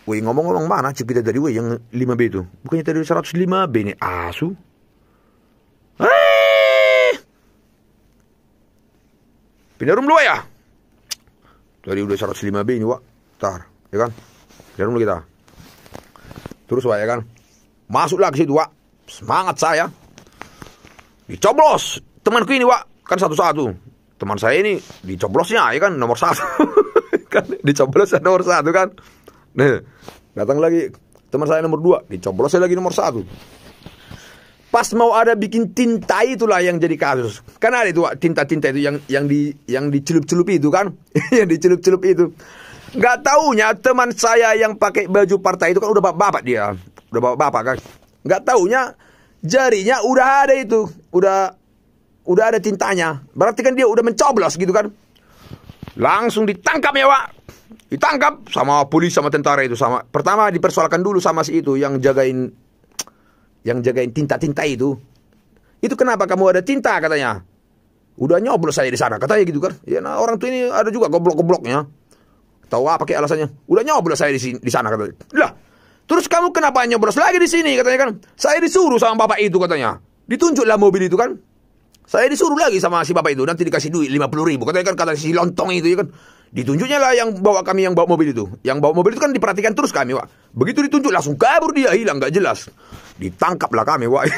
Woi ngomong-ngomong mana kita dari woi yang lima b itu? Bukannya tadi lima b ini asu? Ah, eh! Pindah room dulu ya? dari udah 105B ini Wak tar ya kan jangan dulu kita terus Wak ya kan masuklah ke situ Wak semangat saya dicoblos temanku ini Wak kan satu-satu teman saya ini dicoblosnya ya kan nomor satu kan dicoblosnya nomor satu kan nah datang lagi teman saya nomor dua dicoblosnya lagi nomor satu Pas mau ada bikin tinta itulah yang jadi kasus. Karena ada itu tinta-tinta itu yang yang di yang dicelup-celup itu kan, yang dicelup-celup itu. nggak taunya teman saya yang pakai baju partai itu kan udah bapak -bapak dia, udah bapak bapak kan. nggak taunya jarinya udah ada itu, udah udah ada tintanya. Berarti kan dia udah mencoblos gitu kan. Langsung ditangkap ya Pak ditangkap sama polisi sama tentara itu sama pertama dipersoalkan dulu sama si itu yang jagain yang jagain tinta-tinta itu. Itu kenapa kamu ada tinta katanya? Udah nyoblos saya di sana katanya gitu kan. Ya nah orang tuh ini ada juga goblok-gobloknya. Tahu apa kayak alasannya? Udah nyoblos saya di sini di sana katanya. Lah, terus kamu kenapa nyoblos lagi di sini katanya kan? Saya disuruh sama bapak itu katanya. Ditunjuklah mobil itu kan. Saya disuruh lagi sama si bapak itu nanti dikasih duit 50 ribu katanya kan kata si lontong itu ya kan. Ditunjuknya lah yang bawa kami yang bawa mobil itu. Yang bawa mobil itu kan diperhatikan terus kami, Wak. Begitu ditunjuk langsung kabur dia, hilang gak jelas. Ditangkaplah kami, Wak.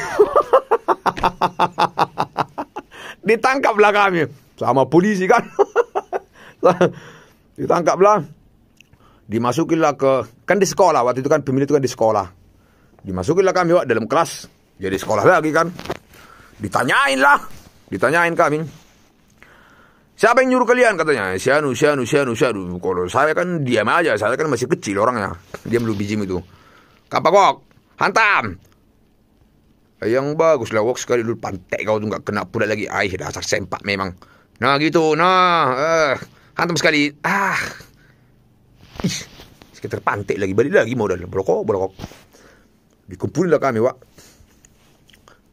Ditangkaplah kami sama polisi kan. Ditangkaplah. dimasukilah ke kan di sekolah waktu itu kan pemilih itu kan di sekolah. dimasukilah kami, Wak, dalam kelas. Jadi sekolah lagi kan. Ditanyain lah. Ditanyain kami. Siapa yang nyuruh kalian katanya? Sianu, sianu, sianu, sianu. Kalau saya kan diam aja, saya kan masih kecil orangnya. Dia belum bijim itu. Kapakok, hantam. Yang bagus lah, wok sekali lu pantek kau tuh nggak kena pula lagi. Aih, dasar sempak memang. Nah gitu, nah. Eh, hantam sekali. Ah. Ih, sekitar pantek lagi, balik lagi modal. Berokok, bolokok. Dikumpulin lah kami, Wak.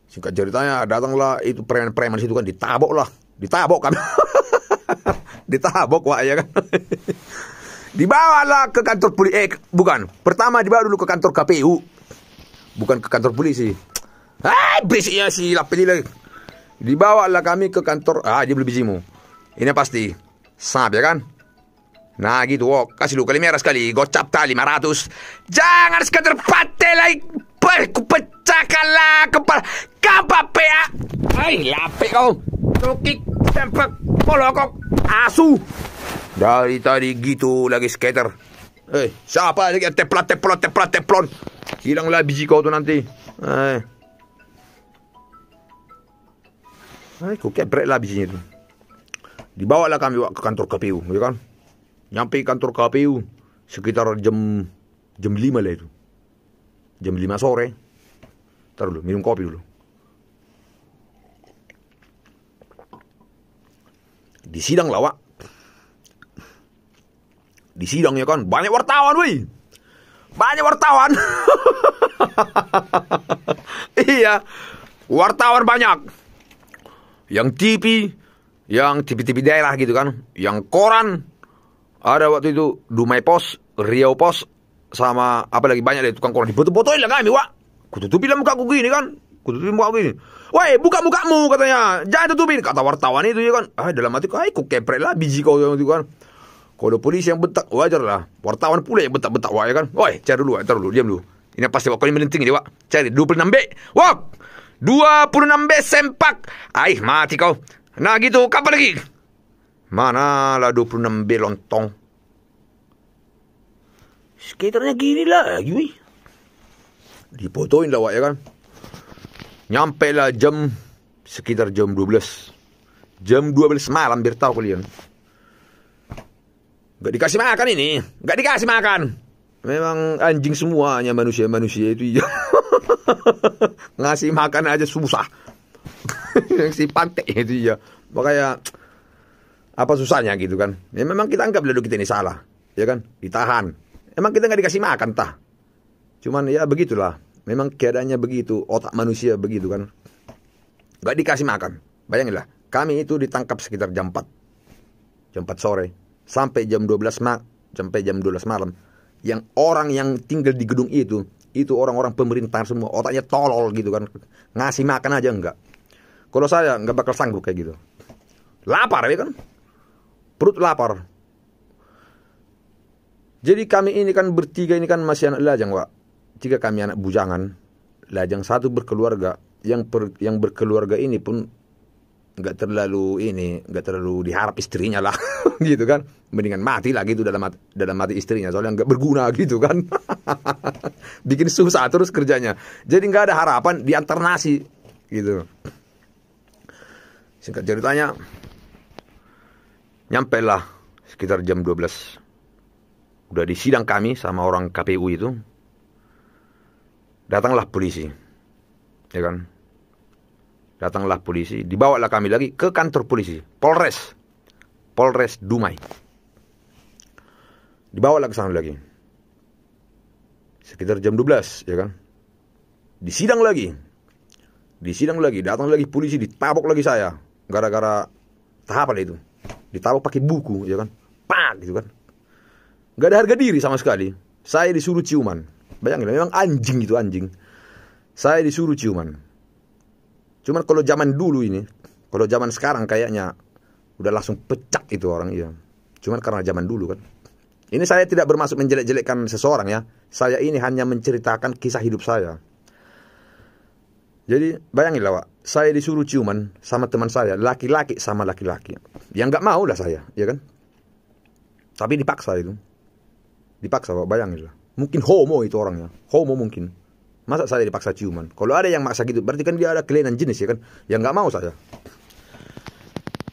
Singkat ceritanya, datanglah itu preman-preman situ kan ditabok lah. Ditabok kan Ditabok wak ya kan. Dibawalah ke kantor polisi. Eh, bukan. Pertama dibawa dulu ke kantor KPU. Bukan ke kantor polisi. Ah, berisiknya si lapis lagi. Dibawalah kami ke kantor. Ah, dia beli bijimu. Ini pasti. sab ya kan? Nah gitu, kok kasih lu kali merah sekali, gocap tali 500. Jangan sekadar patelai lagi, ku pecahkan lah kepala. Kapak PA. Ay, lapik kau. Tukik, kau asu. Dari tadi gitu lagi skater. Eh, siapa lagi teplon teplon teplon teplon. Hilanglah biji kau tuh nanti. Eh. Eh, kau kebrek lah bijinya tu. Dibawalah kami ke kantor KPU, ya kan? Nyampe kantor KPU sekitar jam jam 5 lah itu. Jam 5 sore. Taruh dulu, minum kopi dulu. di sidang lawak di sidang ya kan banyak wartawan wih banyak wartawan iya wartawan banyak yang TV yang TV-TV daerah gitu kan yang koran ada waktu itu Dumai Pos Riau Pos sama apa lagi banyak dari tukang koran dibutuh-butuhin lah kami wak kututupi lah muka aku gini kan Kututupin buat apa ini? Woi, buka mukamu katanya. Jangan tutupin. Kata wartawan itu ya kan. Ah, dalam hati kau, aku ah, keprek lah biji kau itu kan. Kalau polisi yang bentak, wajar lah. Wartawan pula yang bentak-bentak wah ya kan. Woi, cari dulu, cari dulu, diam dulu. Ini pasti wak, kau ini melenting dia wak. Cari 26 B. Wak! 26 B sempak. Aih, mati kau. Nah gitu, kapan lagi? Mana lah 26 B lontong. Sekitarnya gini lah, Yui. Eh, Dipotoin lah wae ya kan. Nyampe lah jam sekitar jam 12. Jam 12 malam biar tahu kalian. Gak dikasih makan ini, gak dikasih makan. Memang anjing semuanya manusia-manusia itu. Iya. Ngasih makan aja susah. Yang si pantek itu ya. Makanya apa susahnya gitu kan. Ya memang kita anggap dulu kita ini salah. Ya kan, ditahan. Emang kita gak dikasih makan tah. Cuman ya begitulah. Memang keadaannya begitu, otak manusia begitu kan. Gak dikasih makan. Bayanginlah, kami itu ditangkap sekitar jam 4. Jam 4 sore. Sampai jam 12 mak sampai jam 12 malam. Yang orang yang tinggal di gedung itu, itu orang-orang pemerintah semua. Otaknya tolol gitu kan. Ngasih makan aja enggak. Kalau saya enggak bakal sanggup kayak gitu. Lapar ya kan? Perut lapar. Jadi kami ini kan bertiga ini kan masih anak lajang, Wak jika kami anak bujangan, lajang satu berkeluarga, yang per, yang berkeluarga ini pun nggak terlalu ini, nggak terlalu diharap istrinya lah, gitu kan? Mendingan mati lah gitu dalam hati, dalam mati istrinya, soalnya nggak berguna gitu kan? Bikin susah terus kerjanya. Jadi nggak ada harapan diantar nasi, gitu. Singkat ceritanya, nyampe lah sekitar jam 12. Udah di sidang kami sama orang KPU itu, Datanglah polisi. Ya kan? Datanglah polisi, dibawalah kami lagi ke kantor polisi, Polres. Polres Dumai. Dibawalah ke sana lagi. Sekitar jam 12, ya kan? Disidang lagi. Disidang lagi, datang lagi polisi, ditabok lagi saya. Gara-gara tahapan itu. Ditabok pakai buku, ya kan? Pak, gitu kan. Gak ada harga diri sama sekali. Saya disuruh ciuman. Bayangin, memang anjing itu anjing. Saya disuruh ciuman. Cuman kalau zaman dulu ini, kalau zaman sekarang kayaknya udah langsung pecak itu orang iya. Cuman karena zaman dulu kan. Ini saya tidak bermaksud menjelek-jelekkan seseorang ya. Saya ini hanya menceritakan kisah hidup saya. Jadi bayangin lah, Wak. saya disuruh ciuman sama teman saya, laki-laki sama laki-laki. Yang nggak mau lah saya, ya kan? Tapi dipaksa itu. Dipaksa, Wak. bayangin lah. Mungkin homo itu orangnya. Homo mungkin. Masa saya dipaksa ciuman? Kalau ada yang maksa gitu, berarti kan dia ada kelainan jenis ya kan? Yang nggak mau saya.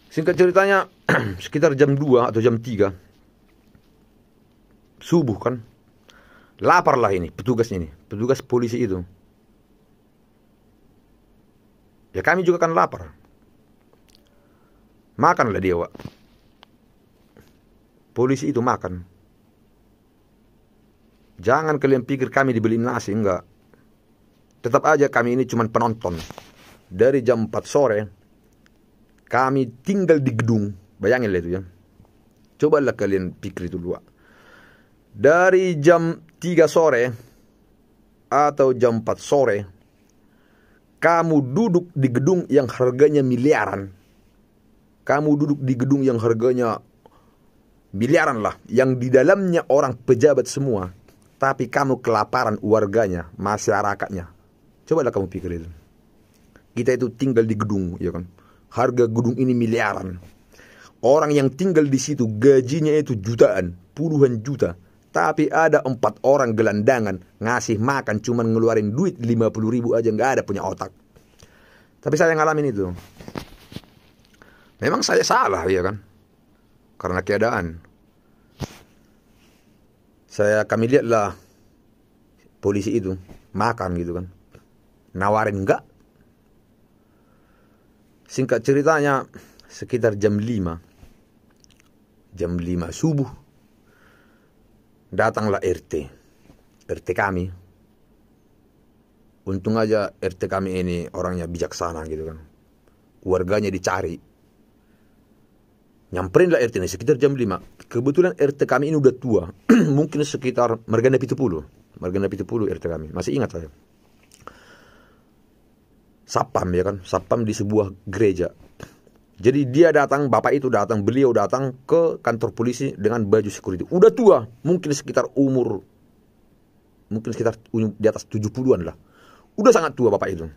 Singkat ceritanya, sekitar jam 2 atau jam 3. Subuh kan. lapar lah ini, petugas ini. Petugas polisi itu. Ya kami juga kan lapar. Makanlah dia, Wak. Polisi itu makan. Jangan kalian pikir kami dibeli nasi, enggak. Tetap aja kami ini cuma penonton. Dari jam 4 sore, kami tinggal di gedung. Bayangin itu ya. Cobalah kalian pikir itu dua. Dari jam 3 sore atau jam 4 sore, kamu duduk di gedung yang harganya miliaran. Kamu duduk di gedung yang harganya miliaran lah. Yang di dalamnya orang pejabat semua tapi kamu kelaparan warganya, masyarakatnya. Cobalah kamu pikir itu. Kita itu tinggal di gedung, ya kan? Harga gedung ini miliaran. Orang yang tinggal di situ gajinya itu jutaan, puluhan juta. Tapi ada empat orang gelandangan ngasih makan cuman ngeluarin duit 50 ribu aja nggak ada punya otak. Tapi saya ngalamin itu. Memang saya salah ya kan. Karena keadaan saya kami lihatlah polisi itu makan gitu kan nawarin enggak singkat ceritanya sekitar jam 5 jam 5 subuh datanglah RT RT kami untung aja RT kami ini orangnya bijaksana gitu kan warganya dicari nyamperin lah RT ini sekitar jam 5. Kebetulan RT kami ini udah tua. Mungkin sekitar Margana 70. Marganda 70 RT kami. Masih ingat saya. Sapam ya kan. Sapam di sebuah gereja. Jadi dia datang, bapak itu datang, beliau datang ke kantor polisi dengan baju security. Udah tua, mungkin sekitar umur mungkin sekitar di atas 70-an lah. Udah sangat tua bapak itu.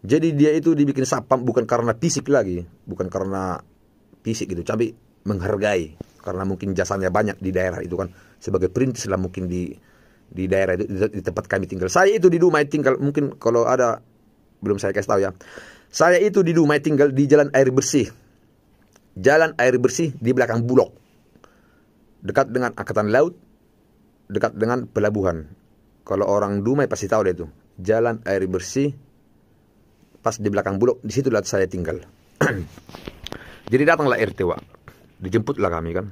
Jadi dia itu dibikin sapam bukan karena fisik lagi, bukan karena fisik gitu tapi menghargai karena mungkin jasanya banyak di daerah itu kan sebagai perintis lah mungkin di di daerah itu di, tempat kami tinggal saya itu di Dumai tinggal mungkin kalau ada belum saya kasih tahu ya saya itu di Dumai tinggal di Jalan Air Bersih Jalan Air Bersih di belakang Bulog dekat dengan Angkatan Laut dekat dengan pelabuhan kalau orang Dumai pasti tahu deh itu Jalan Air Bersih pas di belakang bulog disitulah saya tinggal Jadi datanglah RT Wak. Dijemputlah kami kan.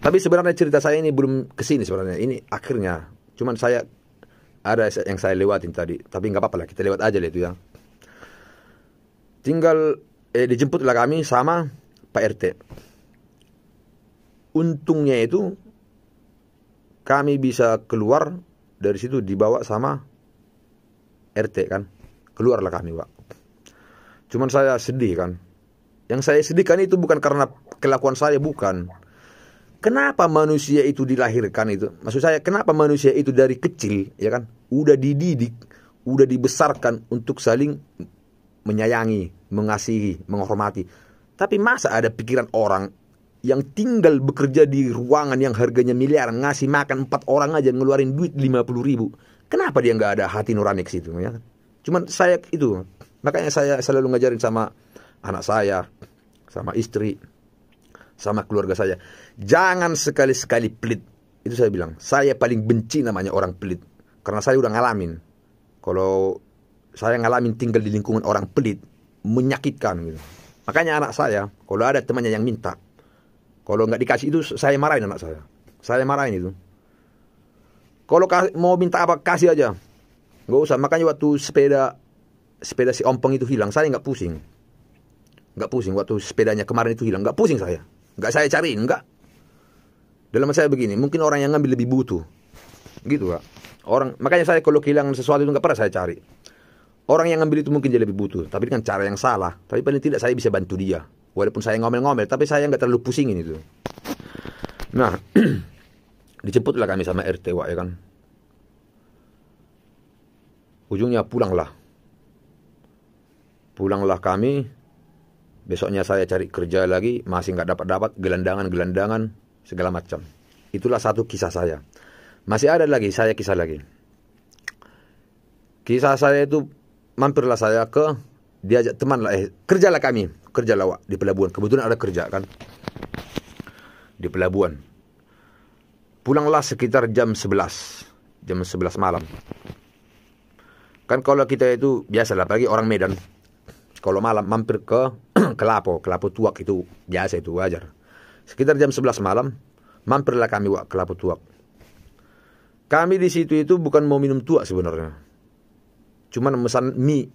Tapi sebenarnya cerita saya ini belum kesini sebenarnya. Ini akhirnya. Cuman saya ada yang saya lewatin tadi. Tapi nggak apa-apa lah. Kita lewat aja lah itu ya. Tinggal eh, dijemputlah kami sama Pak RT. Untungnya itu kami bisa keluar dari situ dibawa sama RT kan. Keluarlah kami, Pak. Cuman saya sedih kan yang saya sedihkan itu bukan karena kelakuan saya, bukan. Kenapa manusia itu dilahirkan itu? Maksud saya, kenapa manusia itu dari kecil, ya kan? Udah dididik, udah dibesarkan untuk saling menyayangi, mengasihi, menghormati. Tapi masa ada pikiran orang yang tinggal bekerja di ruangan yang harganya miliaran, ngasih makan empat orang aja ngeluarin duit 50 ribu. Kenapa dia nggak ada hati nurani ke situ? Ya? Kan? Cuman saya itu, makanya saya selalu ngajarin sama anak saya, sama istri, sama keluarga saya. Jangan sekali-sekali pelit. Itu saya bilang, saya paling benci namanya orang pelit. Karena saya udah ngalamin. Kalau saya ngalamin tinggal di lingkungan orang pelit, menyakitkan gitu. Makanya anak saya, kalau ada temannya yang minta, kalau nggak dikasih itu saya marahin anak saya. Saya marahin itu. Kalau mau minta apa kasih aja. Nggak usah. Makanya waktu sepeda sepeda si ompong itu hilang, saya nggak pusing. Nggak pusing waktu sepedanya kemarin itu hilang. Nggak pusing saya. Nggak saya cariin, nggak. Dalam saya begini, mungkin orang yang ngambil lebih butuh. Gitu, Pak. Orang, makanya saya kalau kehilangan sesuatu itu nggak pernah saya cari. Orang yang ngambil itu mungkin jadi lebih butuh, tapi dengan cara yang salah. Tapi paling tidak saya bisa bantu dia. Walaupun saya ngomel-ngomel, tapi saya nggak terlalu pusingin itu. Nah, dijemputlah kami sama RT, Wak, ya kan. Ujungnya pulanglah. Pulanglah kami, Besoknya saya cari kerja lagi, masih nggak dapat-dapat, gelandangan-gelandangan, segala macam. Itulah satu kisah saya. Masih ada lagi, saya kisah lagi. Kisah saya itu, mampirlah saya ke, diajak teman lah, eh, kerjalah kami, kerjalah wak, di pelabuhan. Kebetulan ada kerja kan, di pelabuhan. Pulanglah sekitar jam 11, jam 11 malam. Kan kalau kita itu, biasalah, pagi orang Medan, kalau malam mampir ke Kelapo, Kelapo Tuak itu biasa itu wajar. Sekitar jam 11 malam mampirlah kami wak Kelapo Tuak. Kami di situ itu bukan mau minum tuak sebenarnya. Cuman pesan mie.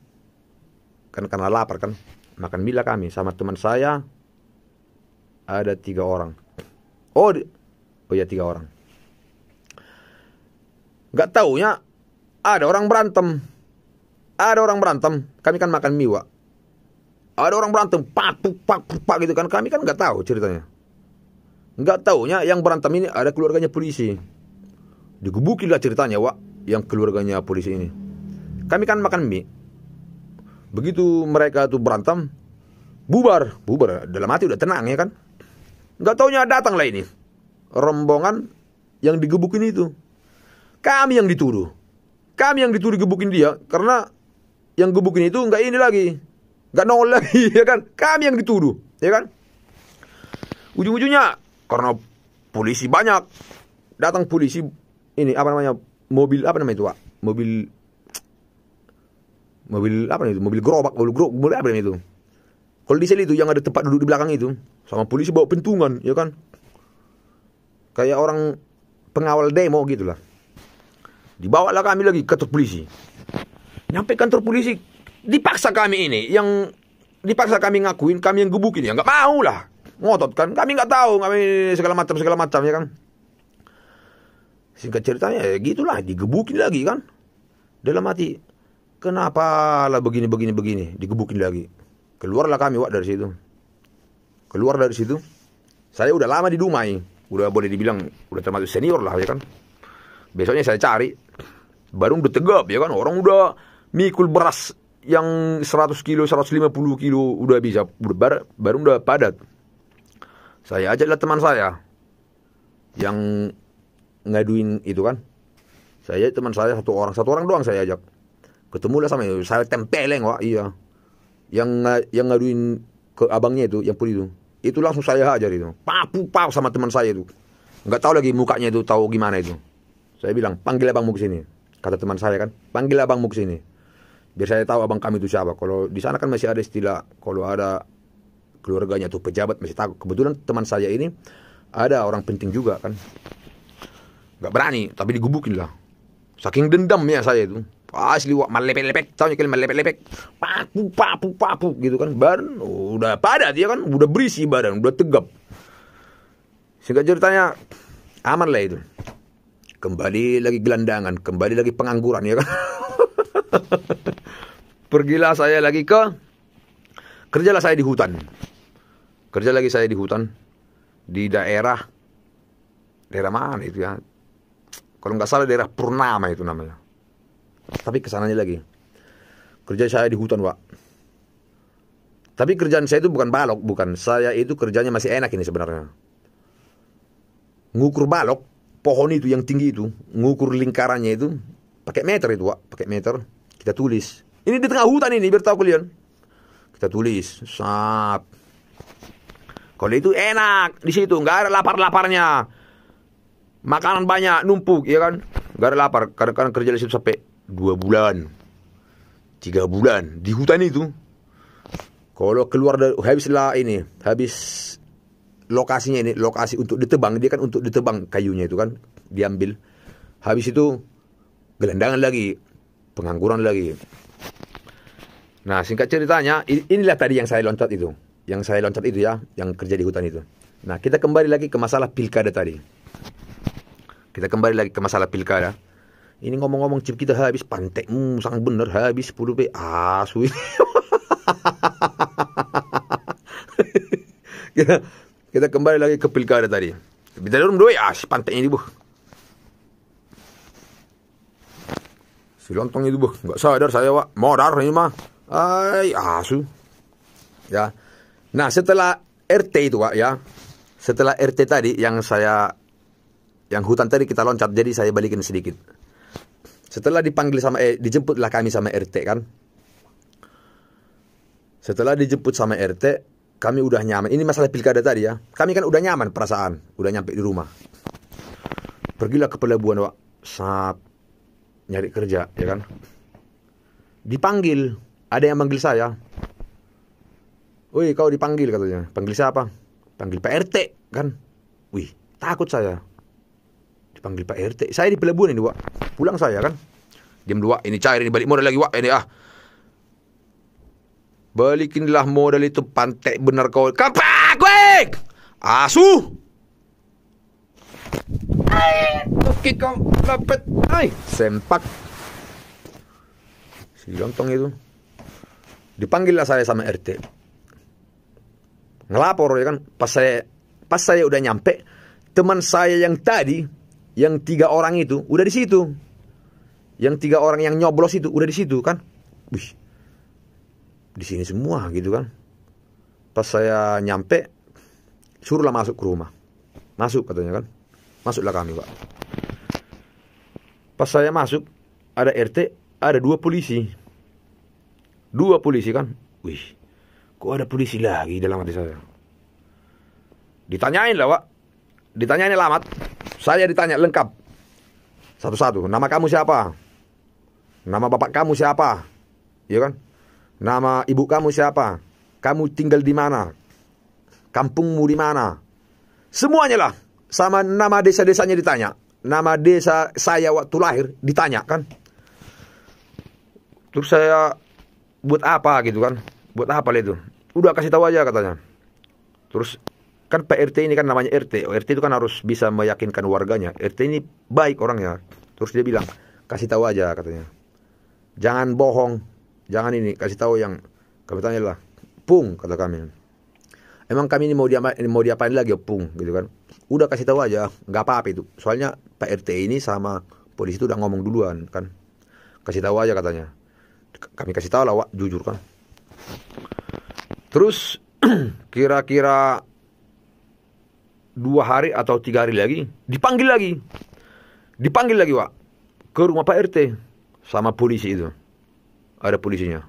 Kan karena lapar kan. Makan mie lah kami sama teman saya ada tiga orang. Oh, di, oh ya tiga orang. Gak taunya ada orang berantem. Ada orang berantem. Kami kan makan mie, Wak ada orang berantem, pak, pak, pak gitu kan. Kami kan nggak tahu ceritanya. Nggak tahunya yang berantem ini ada keluarganya polisi. Digebukin lah ceritanya, Wak, yang keluarganya polisi ini. Kami kan makan mie. Begitu mereka tuh berantem, bubar, bubar. Dalam hati udah tenang ya kan. Nggak taunya datang lah ini. Rombongan yang digebukin itu. Kami yang dituduh. Kami yang dituduh gebukin dia karena yang gebukin itu nggak ini lagi Gak nongol lagi, ya kan? Kami yang dituduh, ya kan? Ujung-ujungnya karena polisi banyak datang polisi ini apa namanya mobil apa namanya itu pak mobil mobil apa namanya itu mobil gerobak mobil gerobak mobil apa namanya itu kalau di sel itu yang ada tempat duduk di belakang itu sama polisi bawa pentungan ya kan kayak orang pengawal demo gitulah lah kami lagi ke kantor polisi nyampe kantor polisi dipaksa kami ini yang dipaksa kami ngakuin kami yang gebukin ya nggak mau lah ngotot kan kami nggak tahu kami segala macam segala macam ya kan singkat ceritanya ya gitulah digebukin lagi kan dalam hati kenapa lah begini begini begini digebukin lagi keluarlah kami wak dari situ keluar dari situ saya udah lama di Dumai udah boleh dibilang udah termasuk senior lah ya kan besoknya saya cari baru udah tegap ya kan orang udah mikul beras yang 100 kilo, 150 kilo udah bisa udah baru udah padat. Saya aja lihat teman saya yang ngaduin itu kan. Saya teman saya satu orang, satu orang doang saya ajak. lah sama saya tempeleng wah iya. Yang yang ngaduin ke abangnya itu, yang pun itu. Itu langsung saya ajar itu. Papu pau sama teman saya itu. Enggak tahu lagi mukanya itu tahu gimana itu. Saya bilang, panggil abangmu ke sini. Kata teman saya kan, panggil abangmu ke sini biar saya tahu abang kami itu siapa. Kalau di sana kan masih ada istilah kalau ada keluarganya tuh pejabat masih takut. Kebetulan teman saya ini ada orang penting juga kan. Gak berani, tapi digubukin lah. Saking dendamnya saya itu. Asli wak melepek-lepek, tahu nyekil melepek-lepek. Papu papu papu gitu kan. Badan oh, udah padat dia ya kan, udah berisi badan, udah tegap. sehingga ceritanya aman lah itu. Kembali lagi gelandangan, kembali lagi pengangguran ya kan. Pergilah saya lagi ke kerjalah saya di hutan. Kerja lagi saya di hutan di daerah daerah mana itu ya? Kalau nggak salah daerah Purnama itu namanya. Tapi kesananya lagi. Kerja saya di hutan, Pak. Tapi kerjaan saya itu bukan balok, bukan. Saya itu kerjanya masih enak ini sebenarnya. Ngukur balok, pohon itu yang tinggi itu, ngukur lingkarannya itu pakai meter itu, Pak, pakai meter kita tulis. Ini di tengah hutan ini biar tahu kalian. Kita tulis. Sap. Kalau itu enak di situ, nggak ada lapar-laparnya. Makanan banyak numpuk, ya kan? Nggak ada lapar. Kadang-kadang kerja di situ sampai dua bulan, tiga bulan di hutan itu. Kalau keluar dari lah ini, habis lokasinya ini lokasi untuk ditebang dia kan untuk ditebang kayunya itu kan diambil habis itu gelandangan lagi pengangguran lagi. Nah, singkat ceritanya, inilah tadi yang saya loncat itu. Yang saya loncat itu ya, yang kerja di hutan itu. Nah, kita kembali lagi ke masalah pilkada tadi. Kita kembali lagi ke masalah pilkada. Ini ngomong-ngomong chip kita habis, pantek, hmm, sangat benar habis 10 P. Ah, suwi. kita, kita kembali lagi ke pilkada tadi. Kita dorong duit, ah, si pantek ini, buh. Si lontong itu, bu, nggak sadar saya, Wak. Modar ini mah. Ay, asu. Ya. Nah, setelah RT itu, Wak, ya. Setelah RT tadi yang saya yang hutan tadi kita loncat jadi saya balikin sedikit. Setelah dipanggil sama eh, dijemputlah kami sama RT kan. Setelah dijemput sama RT, kami udah nyaman. Ini masalah pilkada tadi ya. Kami kan udah nyaman perasaan, udah nyampe di rumah. Pergilah ke pelabuhan, Wak. Sap, nyari kerja ya kan dipanggil ada yang manggil saya wih kau dipanggil katanya panggil siapa panggil Pak RT kan wih takut saya dipanggil Pak RT saya di pelabuhan ini wak pulang saya kan jam dua ini cair ini balik modal lagi wak ini ah balikinlah modal itu pantek benar kau kapak gue asuh Kaki kau lepet. Ay, sempak. Si lontong itu. dipanggil lah saya sama RT. Ngelapor ya kan. Pas saya, pas saya udah nyampe, teman saya yang tadi, yang tiga orang itu, udah di situ. Yang tiga orang yang nyoblos itu, udah di situ kan. Wih, di sini semua gitu kan. Pas saya nyampe, suruhlah masuk ke rumah. Masuk katanya kan. Masuklah kami, Pak. Pas saya masuk, ada RT, ada dua polisi. Dua polisi kan? Wih, kok ada polisi lagi dalam hati saya? Ditanyain lah, Wak. Ditanyain alamat. Saya ditanya lengkap. Satu-satu. Nama kamu siapa? Nama bapak kamu siapa? Iya kan? Nama ibu kamu siapa? Kamu tinggal di mana? Kampungmu di mana? Semuanya lah. Sama nama desa-desanya ditanya nama desa saya waktu lahir ditanya kan Terus saya buat apa gitu kan? Buat apa itu? Udah kasih tahu aja katanya. Terus kan PRT ini kan namanya RT. RT itu kan harus bisa meyakinkan warganya. RT ini baik orangnya. Terus dia bilang, "Kasih tahu aja," katanya. "Jangan bohong, jangan ini, kasih tahu yang kami tanya lah." Pung kata kami emang kami ini mau dia mau diapain lagi opung gitu kan udah kasih tahu aja nggak apa-apa itu soalnya Pak RT ini sama polisi itu udah ngomong duluan kan kasih tahu aja katanya kami kasih tahu lah wak, jujur kan terus kira-kira dua hari atau tiga hari lagi dipanggil lagi dipanggil lagi wak ke rumah Pak RT sama polisi itu ada polisinya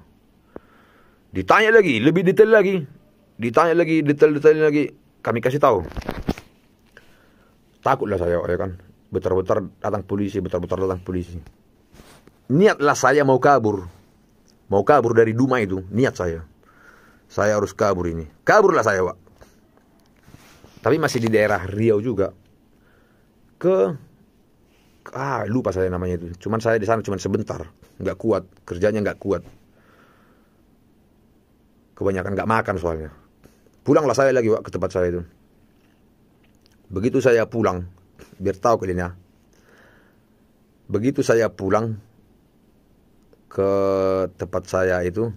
ditanya lagi lebih detail lagi Ditanya lagi detail-detailnya lagi, kami kasih tahu. Takutlah saya, ya kan. betar bentar datang polisi, betar bentar datang polisi. Niatlah saya mau kabur. Mau kabur dari Duma itu, niat saya. Saya harus kabur ini. Kaburlah saya, Pak. Tapi masih di daerah Riau juga. Ke ah lupa saya namanya itu. Cuman saya di sana cuman sebentar, nggak kuat kerjanya nggak kuat. Kebanyakan nggak makan soalnya. Pulanglah saya lagi Pak ke tempat saya itu. Begitu saya pulang, biar tahu kalian ya. Begitu saya pulang ke tempat saya itu,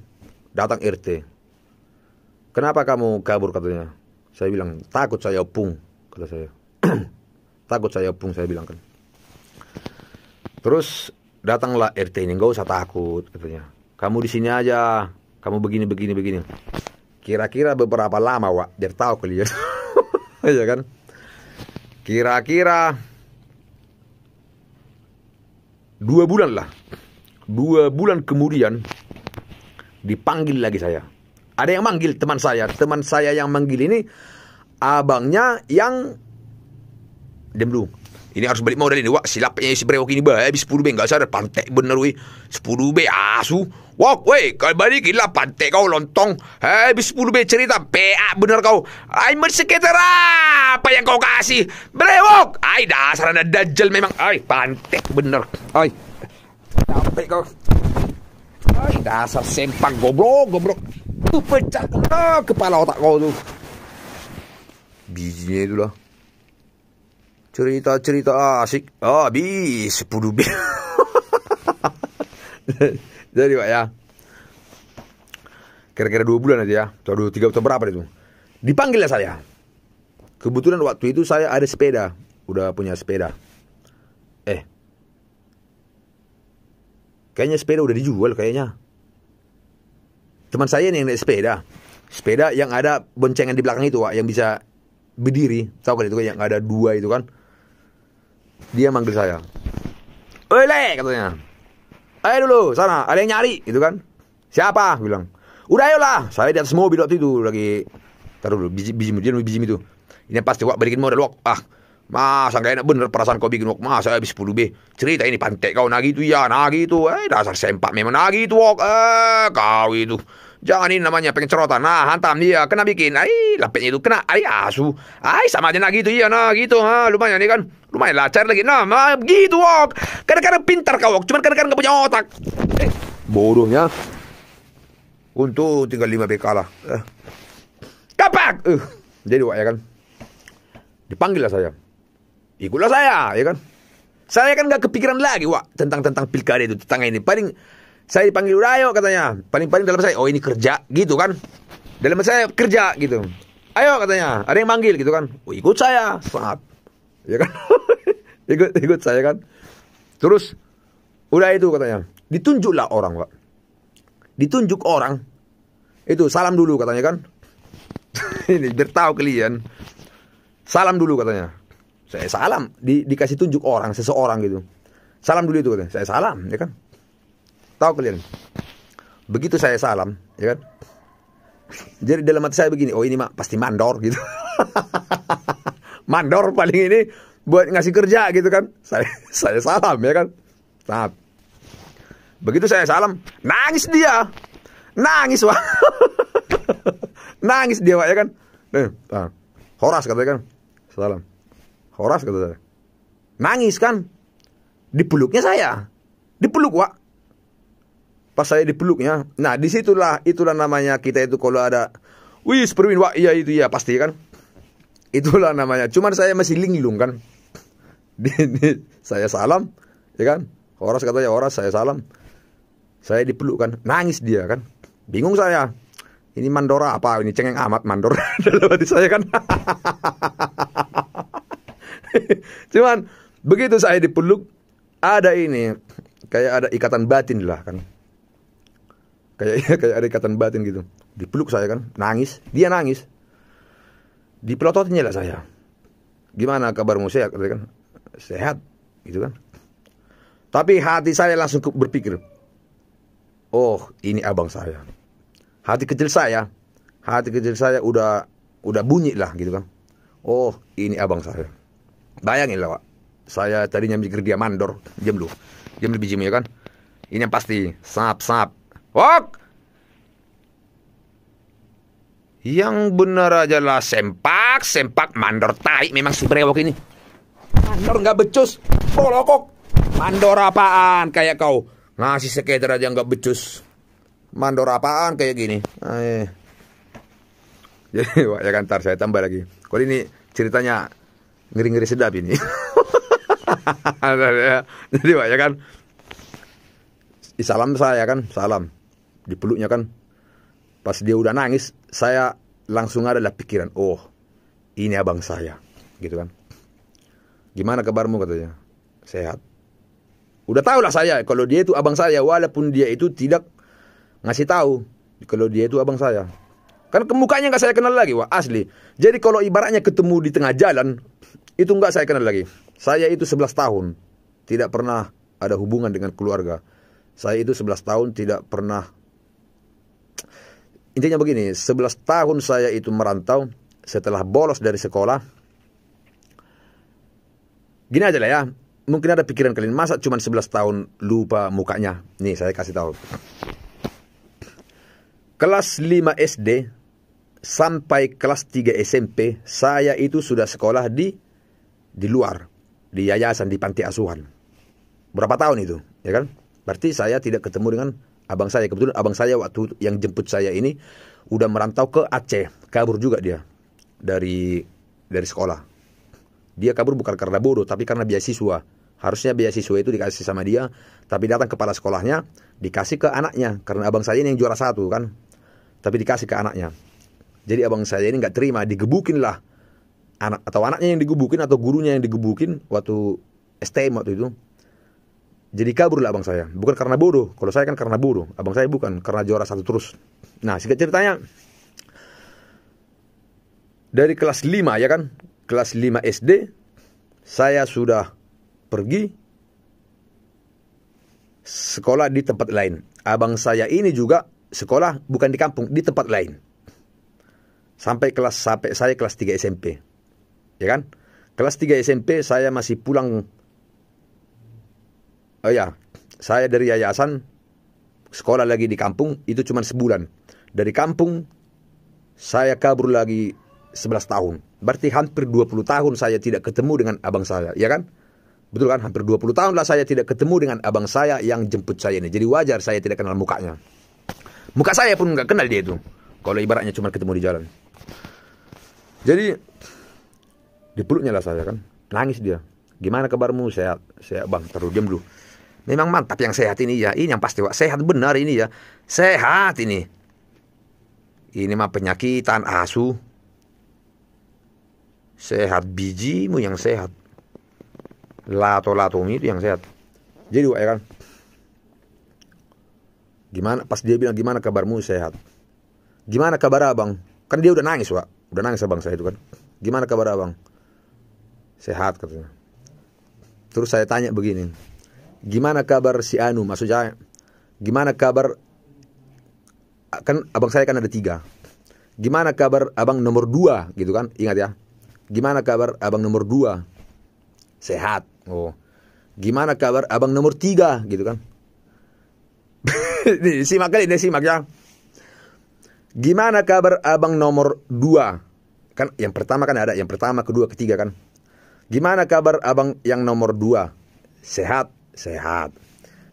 datang RT. Kenapa kamu kabur katanya? Saya bilang, takut saya opung kata saya. takut saya opung saya bilang kan. Terus datanglah RT ini, enggak usah takut katanya. Kamu di sini aja, kamu begini begini begini. Kira-kira beberapa lama, Wak? Biar tahu kalian. Iya kan? Kira-kira dua bulan lah. Dua bulan kemudian dipanggil lagi saya. Ada yang manggil teman saya. Teman saya yang manggil ini abangnya yang... Diam ini harus balik modal ini. Wah, silapnya si Brewok ini bah. Eh, habis 10 be enggak sadar. Pantek bener we. 10 be Asu. Ah, Wah, weh. Kalau balikin lah pantek kau lontong. Eh, habis 10 be cerita. PA bener kau. Ay, mersekitar apa yang kau kasih? Brewok. Ay, dasar anda dajjal memang. Ay, pantek bener. Ay. Sampai kau. Ay, dasar sempak goblok, goblok. Tuh pecah kepala otak kau tuh. Bijinya itu lah cerita-cerita ah, asik ah, habis 10 bil jadi pak ya kira-kira dua bulan aja ya atau dua tiga atau berapa itu dipanggil ya saya kebetulan waktu itu saya ada sepeda udah punya sepeda eh kayaknya sepeda udah dijual kayaknya teman saya nih yang naik sepeda sepeda yang ada boncengan di belakang itu pak yang bisa berdiri tahu kan itu kan yang ada dua itu kan dia manggil saya. Ole katanya. Ayo dulu sana, ada yang nyari gitu kan. Siapa? bilang. Udah ayolah, saya di atas mobil waktu itu lagi taruh dulu biji biji dia biji itu. Ini pasti wak berikin modal wak. Ah, Mas, enggak enak bener perasaan kau bikin wak. Mas, saya habis 10 B. Cerita ini pantek kau nagi itu ya, nagi itu. Eh, dasar sempak memang nagi itu wak. Eh, kau itu. Jangan ini namanya pencerotan. Nah, hantam dia. Kena bikin. Ay, lapetnya itu kena. Ay, asu. Ah, Ay, sama aja nak gitu. Iya, nah gitu. Ha, lumayan ini kan. Lumayan lacar lagi. Nah, nah gitu, Wok. Kadang-kadang pintar kau, Wok. Cuman kadang-kadang gak punya otak. Eh, bodohnya. Untung tinggal lima BK lah. Eh. Kapak! Eh, jadi, wak ya kan. Dipanggil lah saya. Ikutlah saya, ya kan. Saya kan gak kepikiran lagi, Wak. Tentang-tentang pilkada itu. Tentang ini. Paling saya dipanggil udah ayo katanya. Paling-paling dalam saya, oh ini kerja gitu kan. Dalam saya kerja gitu. Ayo katanya, ada yang manggil gitu kan. Oh, ikut saya, saat Ya kan? ikut ikut saya kan. Terus udah itu katanya, ditunjuklah orang, Pak. Ditunjuk orang. Itu salam dulu katanya kan. ini bertau kalian. Salam dulu katanya. Saya salam, di, dikasih tunjuk orang, seseorang gitu. Salam dulu itu katanya. Saya salam, ya kan. Tahu kalian? Begitu saya salam, ya kan? Jadi dalam hati saya begini, oh ini mah pasti mandor gitu. mandor paling ini buat ngasih kerja gitu kan. Saya saya salam ya kan. Nah, begitu saya salam, nangis dia. Nangis wah. nangis dia wah ya kan. Nih, eh, nah, Horas katanya kan. Salam. Horas katanya Nangis kan. Dipeluknya saya. Dipeluk, Wak pas saya dipeluknya. Nah, disitulah itulah namanya kita itu kalau ada wih perwin wah iya itu ya pasti kan. Itulah namanya. Cuman saya masih linglung kan. saya salam, ya kan? orang katanya orang saya salam. Saya dipeluk kan, nangis dia kan. Bingung saya. Ini mandora apa? Ini cengeng amat mandor dalam hati saya kan. Cuman begitu saya dipeluk ada ini kayak ada ikatan batin lah kan Kayaknya kayak ada ikatan batin gitu. Dipeluk saya kan, nangis. Dia nangis. Dipelototinnya lah saya. Gimana kabarmu saya kan? Sehat gitu kan. Tapi hati saya langsung berpikir, oh ini abang saya. Hati kecil saya, hati kecil saya udah udah bunyi lah gitu kan. Oh ini abang saya. Bayangin lah pak, saya tadinya mikir dia mandor jam lu, jam lebih jam ya kan. Ini yang pasti, sap sap Wok. Yang benar aja lah sempak, sempak mandor tai memang si brewok ini. Mandor nggak becus, oh, Kok Mandor apaan kayak kau? Ngasih skater aja nggak becus. Mandor apaan kayak gini? Eh. Jadi Wak ya kan tar saya tambah lagi. Kalau ini ceritanya ngeri-ngeri sedap ini. Jadi Wak ya kan. Salam saya kan, salam. Dipeluknya kan pas dia udah nangis saya langsung ada lah pikiran oh ini abang saya gitu kan gimana kabarmu katanya sehat udah tau lah saya kalau dia itu abang saya walaupun dia itu tidak ngasih tahu kalau dia itu abang saya kan kemukanya nggak saya kenal lagi wah asli jadi kalau ibaratnya ketemu di tengah jalan itu nggak saya kenal lagi saya itu 11 tahun tidak pernah ada hubungan dengan keluarga saya itu 11 tahun tidak pernah intinya begini, 11 tahun saya itu merantau setelah bolos dari sekolah. Gini aja lah ya, mungkin ada pikiran kalian, masa cuma 11 tahun lupa mukanya? Nih saya kasih tahu. Kelas 5 SD sampai kelas 3 SMP, saya itu sudah sekolah di di luar, di yayasan, di panti asuhan. Berapa tahun itu, ya kan? Berarti saya tidak ketemu dengan abang saya kebetulan abang saya waktu yang jemput saya ini udah merantau ke Aceh kabur juga dia dari dari sekolah dia kabur bukan karena bodoh tapi karena beasiswa harusnya beasiswa itu dikasih sama dia tapi datang kepala sekolahnya dikasih ke anaknya karena abang saya ini yang juara satu kan tapi dikasih ke anaknya jadi abang saya ini nggak terima digebukin lah anak atau anaknya yang digebukin atau gurunya yang digebukin waktu STM waktu itu jadi kabur lah abang saya, bukan karena bodoh. Kalau saya kan karena bodoh, abang saya bukan karena juara satu terus. Nah, singkat ceritanya dari kelas 5 ya kan, kelas 5 SD saya sudah pergi sekolah di tempat lain. Abang saya ini juga sekolah bukan di kampung, di tempat lain. Sampai kelas sampai saya kelas 3 SMP. Ya kan? Kelas 3 SMP saya masih pulang oh ya saya dari yayasan sekolah lagi di kampung itu cuma sebulan dari kampung saya kabur lagi 11 tahun berarti hampir 20 tahun saya tidak ketemu dengan abang saya ya kan Betul kan? Hampir 20 tahun lah saya tidak ketemu dengan abang saya yang jemput saya ini. Jadi wajar saya tidak kenal mukanya. Muka saya pun nggak kenal dia itu. Kalau ibaratnya cuma ketemu di jalan. Jadi dipeluknya lah saya kan. Nangis dia. Gimana kabarmu? Sehat, sehat bang, Terus diam dulu. Memang mantap yang sehat ini ya. Ini yang pasti Pak. Sehat benar ini ya. Sehat ini. Ini mah penyakitan asu. Sehat bijimu yang sehat. Lato-latomi itu yang sehat. Jadi Pak ya kan. Gimana pas dia bilang gimana kabarmu sehat. Gimana kabar abang? Kan dia udah nangis Pak. Udah nangis abang saya itu kan. Gimana kabar abang? Sehat katanya. Terus saya tanya begini gimana kabar si Anu maksudnya gimana kabar kan abang saya kan ada tiga gimana kabar abang nomor dua gitu kan ingat ya gimana kabar abang nomor dua sehat oh gimana kabar abang nomor tiga gitu kan simak kali deh simak ya gimana kabar abang nomor dua kan yang pertama kan ada yang pertama kedua ketiga kan gimana kabar abang yang nomor dua sehat Sehat.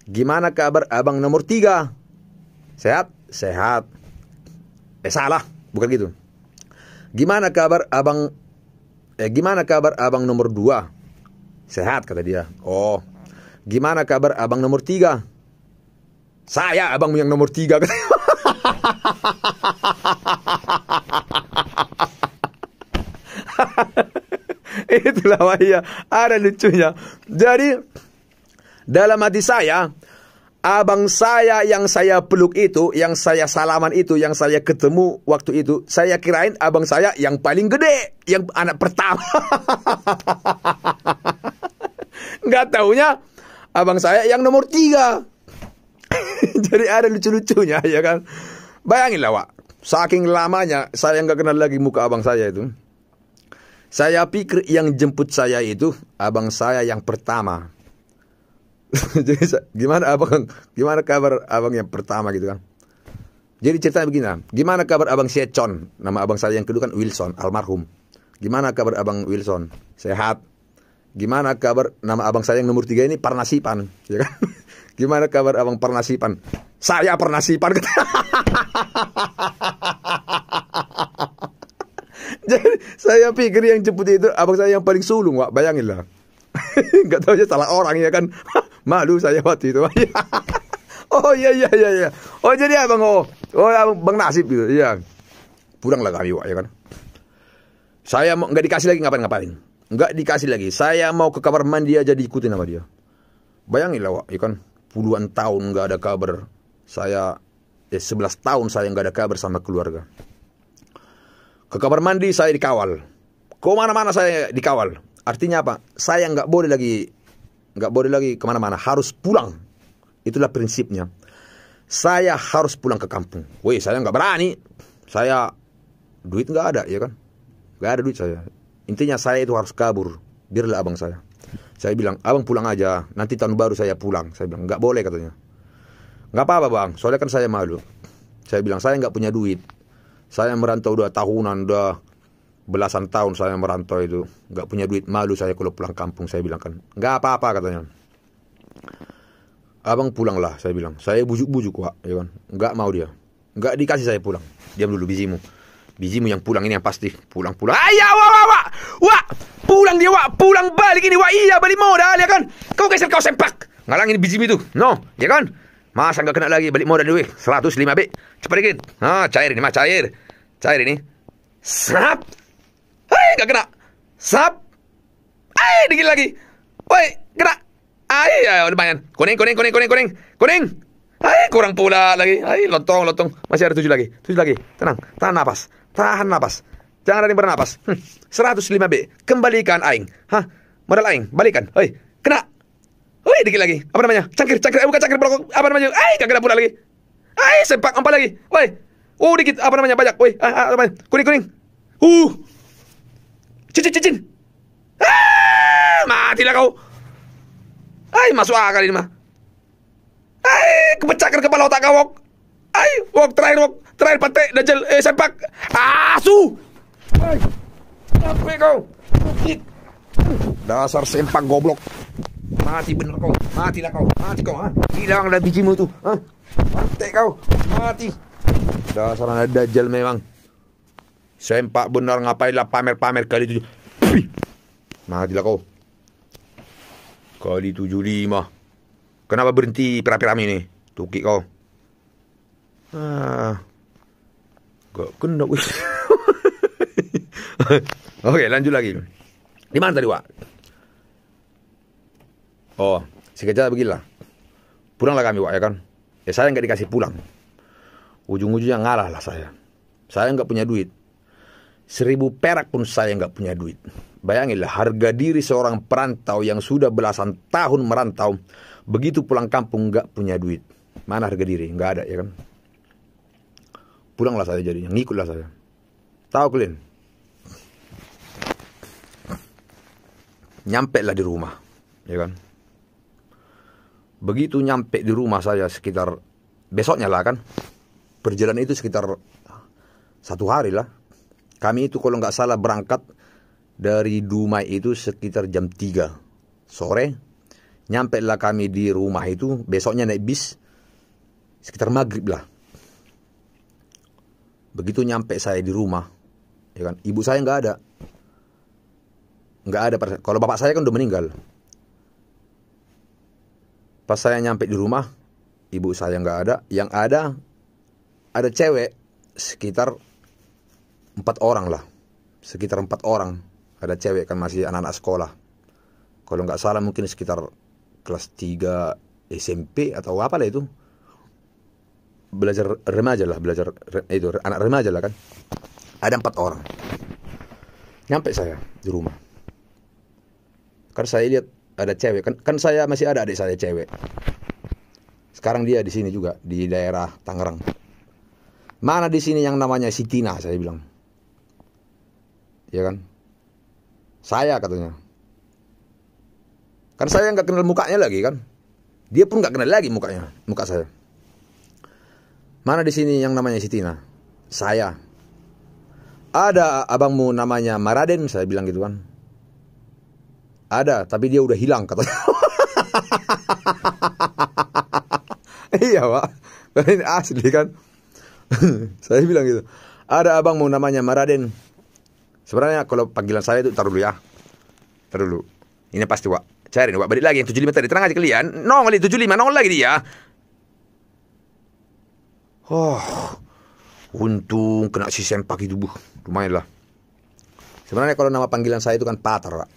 Gimana kabar abang nomor tiga? Sehat? Sehat. Eh salah, bukan gitu. Gimana kabar abang eh gimana kabar abang nomor dua? Sehat kata dia. Oh. Gimana kabar abang nomor tiga? Saya abang yang nomor tiga Itulah wahia, ya. ada lucunya. Jadi dalam hati saya, abang saya yang saya peluk itu, yang saya salaman itu, yang saya ketemu waktu itu, saya kirain abang saya yang paling gede, yang anak pertama. Nggak taunya abang saya yang nomor tiga. Jadi ada lucu-lucunya ya kan. Bayangin lah, Wak, saking lamanya saya nggak kenal lagi muka abang saya itu. Saya pikir yang jemput saya itu abang saya yang pertama. jadi gimana abang gimana kabar abang yang pertama gitu kan jadi ceritanya begini gimana kabar abang Secon nama abang saya yang kedua kan Wilson almarhum gimana kabar abang Wilson sehat gimana kabar nama abang saya yang nomor tiga ini Parnasipan ya kan gimana kabar abang Parnasipan saya Parnasipan jadi saya pikir yang jemput itu abang saya yang paling sulung wak bayangin lah nggak tahu aja salah orang ya kan Malu saya waktu itu. oh iya iya iya iya. Oh jadi abang oh, oh abang Bang Nasib gitu. Iya. Pulanglah kami wak ya kan. Saya mau nggak dikasih lagi ngapain-ngapain. Nggak dikasih lagi. Saya mau ke kamar mandi aja diikutin sama dia. Bayangin wak ya kan. Puluhan tahun nggak ada kabar. Saya eh, 11 tahun saya nggak ada kabar sama keluarga. Ke kamar mandi saya dikawal. kok mana-mana saya dikawal. Artinya apa? Saya nggak boleh lagi nggak boleh lagi kemana-mana, harus pulang. Itulah prinsipnya. Saya harus pulang ke kampung. Woi, saya nggak berani. Saya duit nggak ada, ya kan? Nggak ada duit saya. Intinya saya itu harus kabur. Biarlah abang saya. Saya bilang, abang pulang aja. Nanti tahun baru saya pulang. Saya bilang, nggak boleh katanya. Nggak apa-apa bang, soalnya kan saya malu. Saya bilang, saya nggak punya duit. Saya merantau dua tahunan, udah belasan tahun saya merantau itu nggak punya duit malu saya kalau pulang kampung saya bilang kan nggak apa-apa katanya abang pulanglah saya bilang saya bujuk-bujuk wak ya kan nggak mau dia nggak dikasih saya pulang diam dulu bizimu bizimu yang pulang ini yang pasti pulang pulang ayah wak wak wak wak pulang dia wak pulang balik ini wak iya balik modal ya kan kau geser kau sempak ngalangin bizimu itu no ya kan masa nggak kena lagi balik modal duit lima b cepat dikit ah cair ini mah cair cair ini Snap! hei gak kena. Sap. hei dikit lagi. Woi, kena. Hai, ayo, ya, lumayan. Kuning, kuning, kuning, kuning, kuning. Kuning. hei kurang pula lagi. hei lotong, lotong. Masih ada tujuh lagi. Tujuh lagi. Tenang, tahan napas. Tahan napas. Jangan ada yang bernapas. Hmm. 105B. Kembalikan aing. Hah? Modal aing. Balikan. Hei, kena. Hei, dikit lagi. Apa namanya? Cangkir, cangkir. Eh, bukan cangkir. Belakang. Apa namanya? hei gak kena pula lagi. hei sempak Empat lagi. Woi. Oh, dikit. Apa namanya? Banyak. Woi, ah, ah, kuning, kuning. Uh, Cin, cin, cin, cin. Ah, matilah kau. Ay, masuk akal ini mah. Ay, kepecahkan kepala otak kau, Wok. Ay, Wok, terakhir, Wok. Terakhir, pate dajel eh, sempak. Asu! Ah, Ay, apa kau? Dasar sempak goblok. Mati bener kau. Mati lah kau. Mati kau, ha? dari bijimu tu, ha? pate kau. Mati. Dasar dajel memang. Sempak benar ngapain lah pamer-pamer kali tujuh. Pih. Matilah kau. Kali tujuh lima. Kenapa berhenti piram-piram ini? Tukik kau. Ah. Gak kena Oke, lanjut lagi. Di mana tadi, Wak? Oh, si kejar beginilah. Pulanglah kami, Wak, ya kan? Ya, saya nggak dikasih pulang. Ujung-ujungnya ngalah lah saya. Saya nggak punya duit. Seribu perak pun saya nggak punya duit. Bayangilah harga diri seorang perantau yang sudah belasan tahun merantau. Begitu pulang kampung nggak punya duit. Mana harga diri? Nggak ada ya kan? Pulanglah saya jadinya, ngikutlah saya. Tahu kalian? Nyampe lah di rumah, ya kan? Begitu nyampe di rumah saya sekitar besoknya lah kan. Perjalanan itu sekitar satu hari lah kami itu kalau nggak salah berangkat dari Dumai itu sekitar jam 3 sore. Nyampe lah kami di rumah itu, besoknya naik bis sekitar maghrib lah. Begitu nyampe saya di rumah, ya kan, ibu saya nggak ada. Nggak ada, kalau bapak saya kan udah meninggal. Pas saya nyampe di rumah, ibu saya nggak ada. Yang ada, ada cewek sekitar empat orang lah sekitar empat orang ada cewek kan masih anak-anak sekolah kalau nggak salah mungkin sekitar kelas 3 SMP atau apa lah itu belajar remaja lah belajar itu anak remaja lah kan ada empat orang nyampe saya di rumah karena saya lihat ada cewek kan kan saya masih ada adik saya cewek sekarang dia di sini juga di daerah Tangerang mana di sini yang namanya Sitina saya bilang ya kan? Saya katanya. Kan saya nggak kenal mukanya lagi kan? Dia pun nggak kenal lagi mukanya, muka saya. Mana di sini yang namanya Sitina? Saya. Ada abangmu namanya Maraden, saya bilang gitu kan. Ada, tapi dia udah hilang katanya. iya pak, ini asli kan. saya bilang gitu. Ada abangmu namanya Maraden, Sebenarnya kalau panggilan saya itu taruh dulu ya. Taruh dulu. Ini pasti, Wak. Cari nih, Wak. Balik lagi yang 75 tadi. Tenang aja kalian. Nongol tujuh 75, nongol lagi dia. Oh. Untung kena si sempak itu, tubuh. Lumayan lah. Sebenarnya kalau nama panggilan saya itu kan Patar, Wak.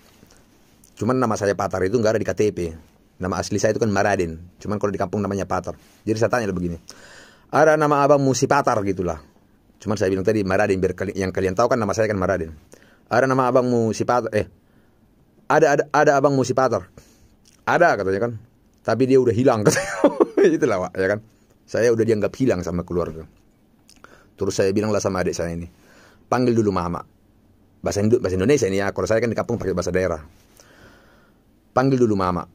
Cuman nama saya Patar itu nggak ada di KTP. Nama asli saya itu kan Maradin. Cuman kalau di kampung namanya Patar. Jadi saya tanya begini. Ada nama abang Musi Patar gitulah cuma saya bilang tadi Maradin biar kali, yang kalian tahu kan nama saya kan Maradin. Ada nama abang si Pater eh ada ada ada abangmu si Ada katanya kan. Tapi dia udah hilang katanya. Itulah Wak, ya kan. Saya udah dianggap hilang sama keluarga. Terus saya bilang lah sama adik saya ini. Panggil dulu mama. Bahasa, Indo bahasa Indonesia ini ya. Kalau saya kan di kampung pakai bahasa daerah. Panggil dulu mama.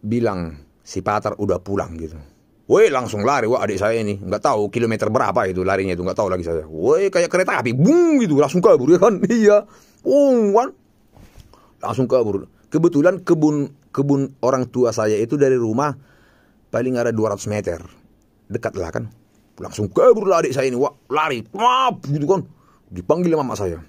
Bilang si pater udah pulang gitu Woi langsung lari wah adik saya ini nggak tahu kilometer berapa itu larinya itu nggak tahu lagi saya. Woi kayak kereta api, bung gitu langsung kabur ya kan? Iya, bung kan? Langsung kabur. Kebetulan kebun kebun orang tua saya itu dari rumah paling ada 200 meter dekat lah kan. Langsung kabur lah adik saya ini wah lari, maaf gitu kan? Dipanggil mama saya.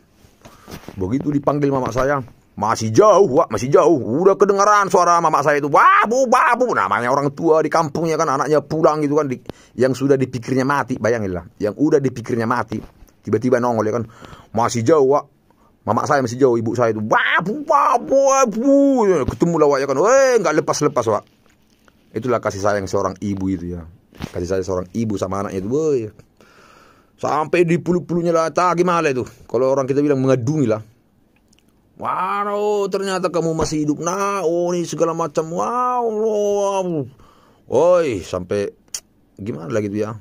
Begitu dipanggil mama saya, masih jauh, Wak, masih jauh. Udah kedengeran suara mama saya itu. Babu, babu. Namanya orang tua di kampungnya kan anaknya pulang gitu kan. Di, yang sudah dipikirnya mati, bayanginlah. Yang udah dipikirnya mati. Tiba-tiba nongol ya kan. Masih jauh, Wak. Mama saya masih jauh, ibu saya itu. Babu, babu, babu. Ketemu lah, Wak, ya kan. Eh, nggak lepas-lepas, Wak. Itulah kasih sayang seorang ibu itu ya. Kasih sayang seorang ibu sama anaknya itu. Woy. Sampai di puluh-puluhnya lah. Tak gimana itu. Kalau orang kita bilang mengadungi lah. Wow, ternyata kamu masih hidup. Nah, oh ini segala macam. Wow, wow. wow. Woi, sampai gimana lagi tuh ya?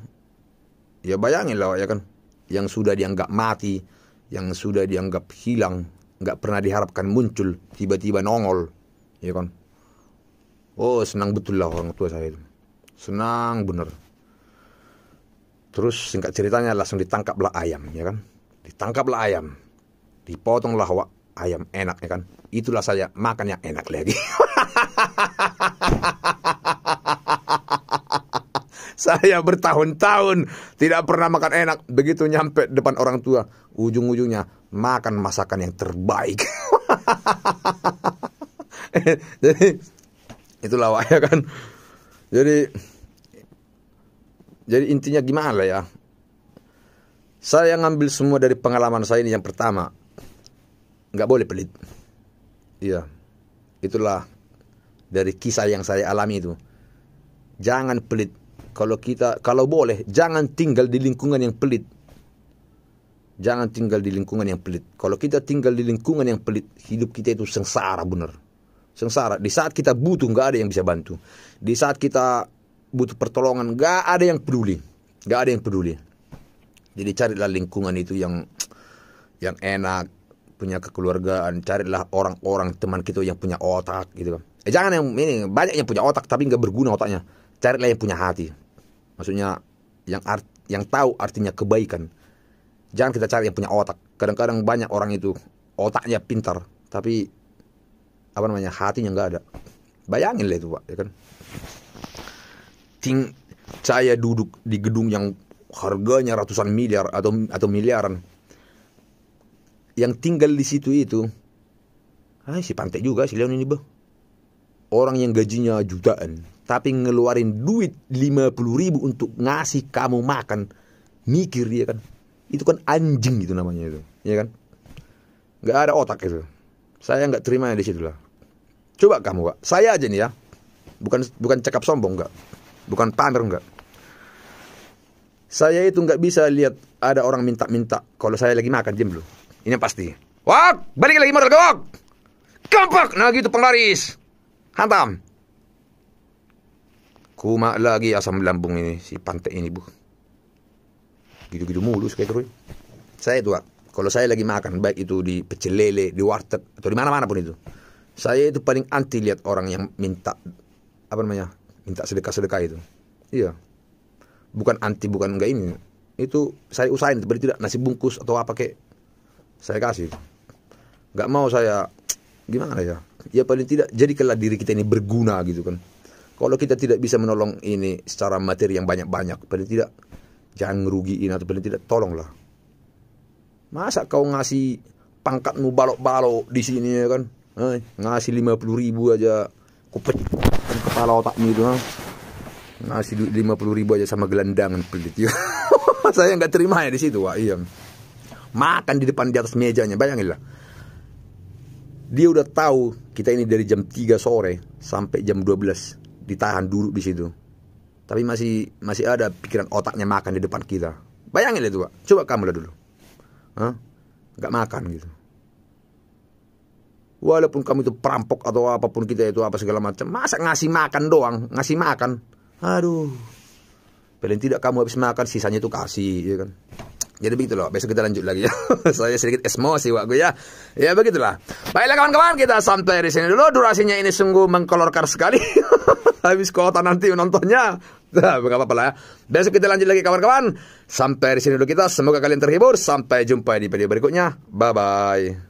Ya bayangin lah ya kan. Yang sudah dianggap mati, yang sudah dianggap hilang, nggak pernah diharapkan muncul, tiba-tiba nongol, ya kan? Oh, senang betul lah orang tua saya itu. Senang bener. Terus singkat ceritanya langsung ditangkaplah ayam, ya kan? Ditangkaplah ayam. Dipotonglah wak ayam enak ya kan itulah saya makan yang enak lagi saya bertahun-tahun tidak pernah makan enak begitu nyampe depan orang tua ujung-ujungnya makan masakan yang terbaik jadi itulah ya kan jadi jadi intinya gimana ya saya ngambil semua dari pengalaman saya ini yang pertama nggak boleh pelit iya itulah dari kisah yang saya alami itu jangan pelit kalau kita kalau boleh jangan tinggal di lingkungan yang pelit jangan tinggal di lingkungan yang pelit kalau kita tinggal di lingkungan yang pelit hidup kita itu sengsara benar sengsara di saat kita butuh nggak ada yang bisa bantu di saat kita butuh pertolongan nggak ada yang peduli nggak ada yang peduli jadi carilah lingkungan itu yang yang enak punya kekeluargaan carilah orang-orang teman kita yang punya otak gitu kan eh, jangan yang ini banyak yang punya otak tapi nggak berguna otaknya carilah yang punya hati maksudnya yang art yang tahu artinya kebaikan jangan kita cari yang punya otak kadang-kadang banyak orang itu otaknya pintar tapi apa namanya hatinya nggak ada bayangin lah itu pak ya kan ting saya duduk di gedung yang harganya ratusan miliar atau atau miliaran yang tinggal di situ itu ah si pantai juga si Leon ini bah orang yang gajinya jutaan tapi ngeluarin duit 50 ribu untuk ngasih kamu makan mikir dia kan itu kan anjing gitu namanya itu ya kan nggak ada otak itu saya nggak terima di situ lah coba kamu pak saya aja nih ya bukan bukan cakap sombong nggak bukan pamer nggak saya itu nggak bisa lihat ada orang minta-minta kalau saya lagi makan jam dulu ini yang pasti. Wok, balik lagi motor, gok. Kampak, nah gitu penglaris. Hantam. Kuma lagi asam lambung ini, si pantai ini bu. Gitu-gitu mulu suka terus. Saya tua. Kalau saya lagi makan, baik itu di pecel lele, di warteg, atau di mana-mana pun itu. Saya itu paling anti lihat orang yang minta, apa namanya, minta sedekah-sedekah itu. Iya. Bukan anti, bukan enggak ini. Itu saya usahain, berarti tidak nasi bungkus atau apa kayak saya kasih nggak mau saya gimana ya ya paling tidak jadikanlah diri kita ini berguna gitu kan kalau kita tidak bisa menolong ini secara materi yang banyak-banyak paling tidak jangan rugiin atau paling tidak tolonglah masa kau ngasih pangkatmu balok-balok di sini ya kan eh, ngasih lima puluh ribu aja kupet kepala otakmu itu kan? ngasih lima puluh ribu aja sama gelandangan pelit ya saya nggak terima ya di situ wah iya makan di depan di atas mejanya bayangin dia udah tahu kita ini dari jam 3 sore sampai jam 12 ditahan duduk di situ tapi masih masih ada pikiran otaknya makan di depan kita bayangin itu pak coba kamu lah dulu Hah? nggak makan gitu walaupun kamu itu perampok atau apapun kita itu apa segala macam masa ngasih makan doang ngasih makan aduh paling tidak kamu habis makan sisanya itu kasih ya kan jadi begitu loh. Besok kita lanjut lagi ya. Saya sedikit esmosi waktu ya. Ya begitulah. Baiklah kawan-kawan kita sampai di sini dulu. Durasinya ini sungguh mengkolorkan sekali. Habis kota nanti menontonnya. Nah, apa-apa lah ya. Besok kita lanjut lagi kawan-kawan. Sampai di sini dulu kita. Semoga kalian terhibur. Sampai jumpa di video berikutnya. Bye-bye.